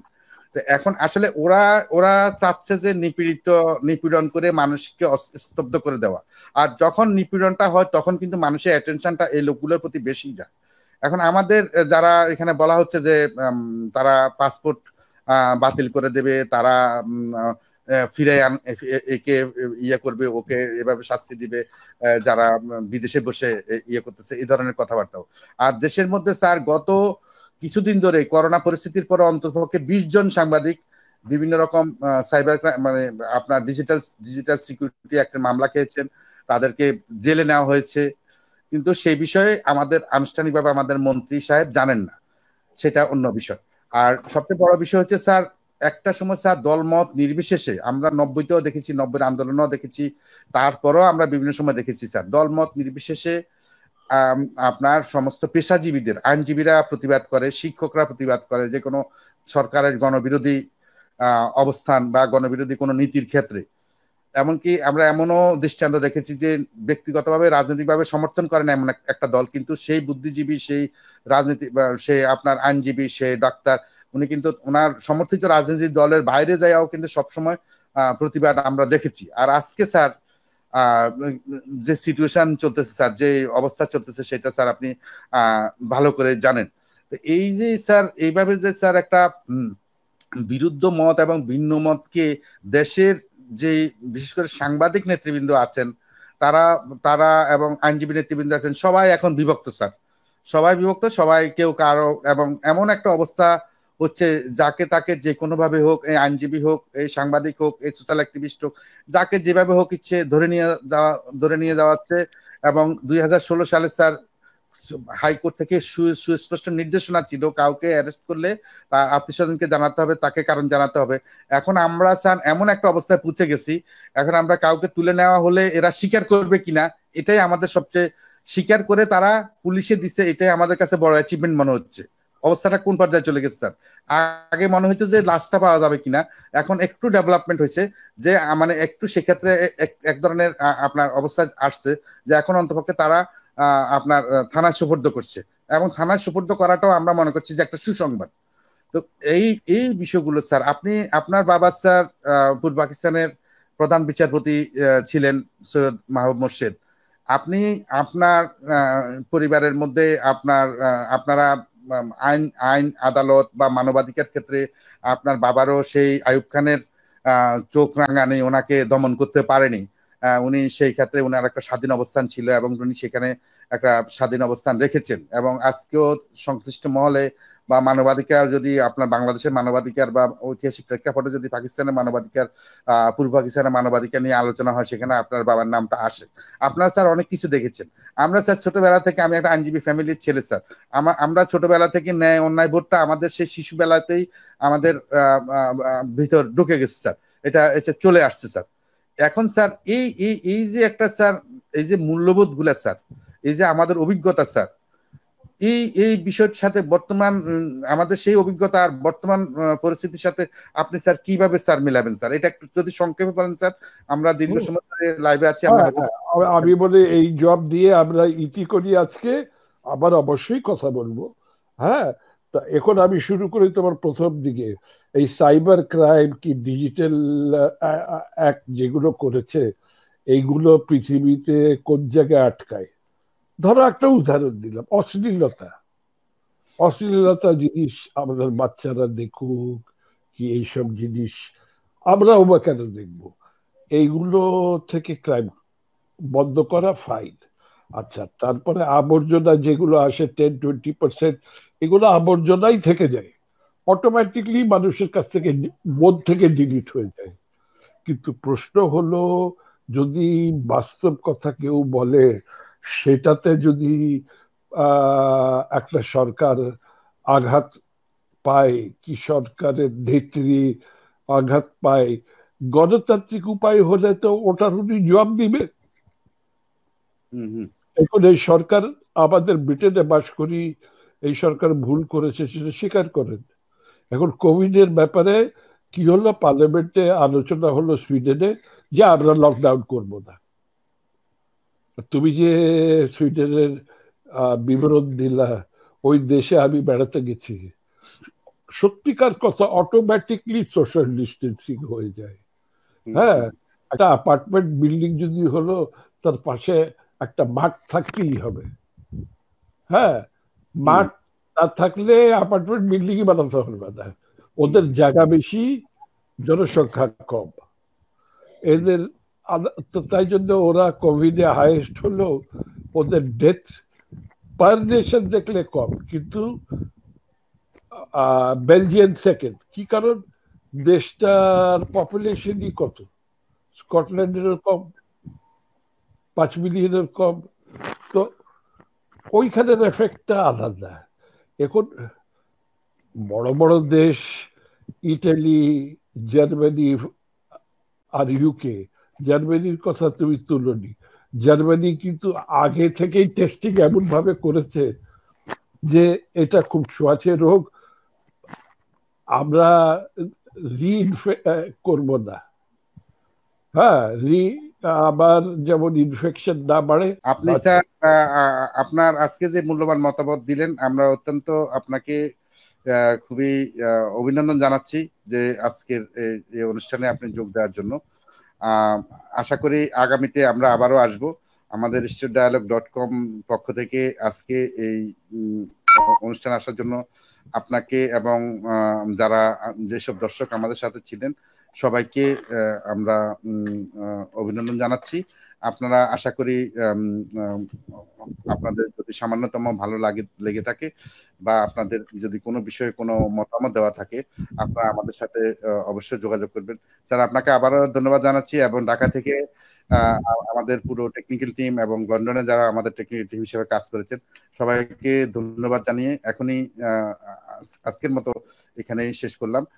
এখন আসলে ওরা ওরা চাচ্ছে যে নিপীড়িত নিপীড়ন করে মানুষকে স্তব্ধ করে দেওয়া আর যখন নিপীড়নটা হয় তখন কিন্তু মানুষের অ্যাটেনশনটা এই লোকগুলোর প্রতি বেশি যায় এখন আমাদের যারা এখানে বলা হচ্ছে যে তারা পাসপোর্ট বাতিল করে দেবে তারা ফিরে আন একে ইয়ে করবে ওকে এভাবে শাস্তি দিবে যারা বিদেশে বসে ইয়ে করতেছে এই ধরনের কথাবার্তাও আর দেশের মধ্যে স্যার গত আহ কিছুদিন ধরে করোনা পরিস্থিতির পরে অন্তর্পক্ষে বিশ জন সাংবাদিক বিভিন্ন রকম সাইবার মানে আপনার ডিজিটাল ডিজিটাল সিকিউরিটি একটা মামলা খেয়েছেন তাদেরকে জেলে নেওয়া হয়েছে কিন্তু সেই বিষয়ে আমাদের আনুষ্ঠানিকভাবে আমাদের মন্ত্রী সাহেব জানেন না সেটা অন্য বিষয় আর সবচেয়ে বড় বিষয় হচ্ছে স্যার একটা সময় স্যার দলমত নির্বিশেষে আমরা নব্বইতেও দেখেছি নব্বই আন্দোলনও দেখেছি তারপরও আমরা বিভিন্ন সময় দেখেছি স্যার দলমত নির্বিশেষে আপনার সমস্ত পেশাজীবীদের আইনজীবীরা প্রতিবাদ করে শিক্ষকরা প্রতিবাদ করে যে কোনো সরকারের গণবিরোধী অবস্থান বা গণবিরোধী কোনো নীতির ক্ষেত্রে এমনকি আমরা এমনও দৃষ্টান্ত দেখেছি যে ব্যক্তিগতভাবে রাজনৈতিকভাবে সমর্থন করেন এমন একটা দল কিন্তু সেই বুদ্ধিজীবী সেই রাজনীতি সে আপনার আইনজীবী সে ডাক্তার উনি কিন্তু ওনার সমর্থিত রাজনৈতিক দলের বাইরে যাওয়াও কিন্তু সবসময় প্রতিবাদ আমরা দেখেছি আর আজকে স্যার যে সিচুয়েশন চলতেছে স্যার যে অবস্থা চলতেছে সেটা স্যার আপনি ভালো করে জানেন এই যে স্যার এইভাবে যে স্যার একটা বিরুদ্ধ মত এবং ভিন্ন মতকে দেশের যে বিশেষ করে সাংবাদিক নেতৃবৃন্দ আছেন তারা তারা এবং আইনজীবী নেতৃবৃন্দ আছেন সবাই এখন বিভক্ত স্যার সবাই বিভক্ত সবাই কেউ কারো এবং এমন একটা অবস্থা হচ্ছে যাকে তাকে যে কোনোভাবে হোক এই আইনজীবী হোক এই সাংবাদিক হোক এই সোশ্যাল অ্যাক্টিভিস্ট হোক যাকে যেভাবে হোক ইচ্ছে ধরে নিয়ে যাওয়া ধরে নিয়ে যাওয়া হচ্ছে এবং দুই সালে স্যার হাইকোর্ট থেকে সুস্পষ্ট নির্দেশনা ছিল কাউকে অ্যারেস্ট করলে তা আত্মীয় স্বজনকে জানাতে হবে তাকে কারণ জানাতে হবে এখন আমরা স্যার এমন একটা অবস্থায় পৌঁছে গেছি এখন আমরা কাউকে তুলে নেওয়া হলে এরা স্বীকার করবে কিনা এটাই আমাদের সবচেয়ে স্বীকার করে তারা পুলিশে দিচ্ছে এটাই আমাদের কাছে বড় অ্যাচিভমেন্ট মনে হচ্ছে অবস্থাটা কোন পর্যায়ে চলে গেছে স্যার আগে মনে হইতো যে লাশটা পাওয়া যাবে কিনা এখন একটু ডেভেলপমেন্ট হয়েছে যে মানে একটু সেক্ষেত্রে এক ধরনের আপনার অবস্থা আসছে যে এখন অন্তপক্ষে তারা আপনার থানা সুপর্দ করছে এবং থানার সুপর্দ করাটাও আমরা মনে করছি যে একটা সুসংবাদ তো এই এই বিষয়গুলো স্যার আপনি আপনার বাবা স্যার পূর্ব পাকিস্তানের প্রধান বিচারপতি ছিলেন সৈয়দ মাহবুব মোর্শেদ আপনি আপনার পরিবারের মধ্যে আপনার আপনারা আইন আইন আদালত বা মানবাধিকার ক্ষেত্রে আপনার বাবারও সেই আয়ুব খানের চোখ রাঙানি ওনাকে দমন করতে পারেনি উনি সেই ক্ষেত্রে ওনার একটা স্বাধীন অবস্থান ছিল এবং উনি সেখানে একটা স্বাধীন অবস্থান রেখেছেন এবং আজকেও সংশ্লিষ্ট মহলে বা মানবাধিকার যদি আপনার বাংলাদেশের মানবাধিকার বা ঐতিহাসিক প্রেক্ষাপটে যদি পাকিস্তানের মানবাধিকার পূর্ব পাকিস্তানের মানবাধিকার নিয়ে আলোচনা হয় সেখানে আপনার বাবার নামটা আসে আপনার স্যার অনেক কিছু দেখেছেন আমরা স্যার ছোটবেলা থেকে আমি একটা আইনজীবী ফ্যামিলির ছেলে স্যার আমরা ছোটবেলা থেকে ন্যায় অন্যায় ভোটটা আমাদের সেই শিশুবেলাতেই আমাদের ভিতর ঢুকে গেছে স্যার এটা এটা চলে আসছে স্যার এখন স্যার এই এই যে একটা স্যার এই যে মূল্যবোধ গুলা স্যার এই যে আমাদের অভিজ্ঞতা স্যার এই এই বিষয়টির সাথে বর্তমান আমাদের সেই অভিজ্ঞতা আর বর্তমান পরিস্থিতির সাথে আপনি স্যার কিভাবে স্যার মিলাবেন স্যার এটা একটু যদি সংক্ষেপে বলেন স্যার আমরা দীর্ঘ সময় ধরে লাইভে আছি হ্যাঁ, হ্যাঁ, আমি বলে এই জব দিয়ে আমরা ইতি করি আজকে আবার অবশ্যই কথা বলবো হ্যাঁ তা এখন আমি শুরু করি তোমার প্রথম দিকে এই সাইবার ক্রাইম কি ডিজিটাল অ্যাক্ট যেগুলো করেছে এইগুলো পৃথিবীতে কোন জায়গায় আটকায় ধরো একটা উদাহরণ দিলাম অশ্লীলতা অশ্লীলতা জিনিস আমাদের বাচ্চারা দেখুক কি এইসব জিনিস আমরাও বা কেন দেখব এইগুলো থেকে ক্রাইম বন্ধ করা ফাইন আচ্ছা তারপরে আবর্জনা যেগুলো আসে টেন টোয়েন্টি পার্সেন্ট এগুলো আবর্জনাই থেকে যায় অটোমেটিকলি মানুষের কাছ থেকে মন থেকে ডিলিট হয়ে যায় কিন্তু প্রশ্ন হলো যদি বাস্তব কথা কেউ বলে সেটাতে যদি একটা সরকার আঘাত পায় কি সরকারের নেত্রী আঘাত পায় গণতান্ত্রিক উপায় হলে তো ওটার উনি জবাব দিবে এখন এই সরকার আমাদের ব্রিটেনে বাস করি এই সরকার ভুল করেছে সেটা স্বীকার করেন এখন কোভিডের ব্যাপারে কি হলো পার্লামেন্টে আলোচনা হলো সুইডেনে যে আমরা লকডাউন করব না তুমি যে সুইডেনের বিবরণ দিলা ওই দেশে আমি বেড়াতে গেছি সত্যিকার কথা অটোমেটিকলি সোশ্যাল ডিস্টেন্সিং হয়ে যায় হ্যাঁ একটা অ্যাপার্টমেন্ট বিল্ডিং যদি হলো তার পাশে একটা মাঠ থাকতেই হবে হ্যাঁ মাঠ না থাকলে অ্যাপার্টমেন্ট বিল্ডিং বানাতে হবে না ওদের জায়গা বেশি জনসংখ্যা কম এদের তো তাই জন্য ওরা কোভিডে হাইয়েস্ট হলো ওদের ডেথ পার নেশন দেখলে কম কিন্তু বেলজিয়ান সেকেন্ড কি কারণ দেশটার পপুলেশনই কত স্কটল্যান্ডের কম পাঁচ মিলিয়নের কম তো ওইখানের এফেক্টটা আলাদা এখন বড় বড় দেশ ইটালি জার্মানি আর ইউকে জার্মানির কথা তুমি তুলনি জার্মানি কিন্তু আগে থেকেই টেস্টিং এমন ভাবে করেছে যে এটা খুব সোয়াচে রোগ আমরা করব না হ্যাঁ রি আবার যেমন ইনফেকশন না বাড়ে আপনি স্যার আপনার আজকে যে মূল্যবান মতামত দিলেন আমরা অত্যন্ত আপনাকে খুবই অভিনন্দন জানাচ্ছি যে আজকের এই অনুষ্ঠানে আপনি যোগ দেওয়ার জন্য আশা করি আগামীতে আমরা আবারও আসব আমাদের স্টেট ডায়ালগ ডট কম পক্ষ থেকে আজকে এই অনুষ্ঠান আসার জন্য আপনাকে এবং যারা যেসব দর্শক আমাদের সাথে ছিলেন সবাইকে আমরা অভিনন্দন জানাচ্ছি আপনারা আশা করি আপনাদের যদি সামান্যতম ভালো লাগে লেগে থাকে বা আপনাদের যদি কোনো বিষয়ে কোনো মতামত দেওয়া থাকে আপনারা আমাদের সাথে অবশ্যই যোগাযোগ করবেন স্যার আপনাকে আবারও ধন্যবাদ জানাচ্ছি এবং ঢাকা থেকে আমাদের পুরো টেকনিক্যাল টিম এবং লন্ডনে যারা আমাদের টেকনিক্যাল টিম হিসেবে কাজ করেছেন সবাইকে ধন্যবাদ জানিয়ে এখনই আজকের মতো এখানেই শেষ করলাম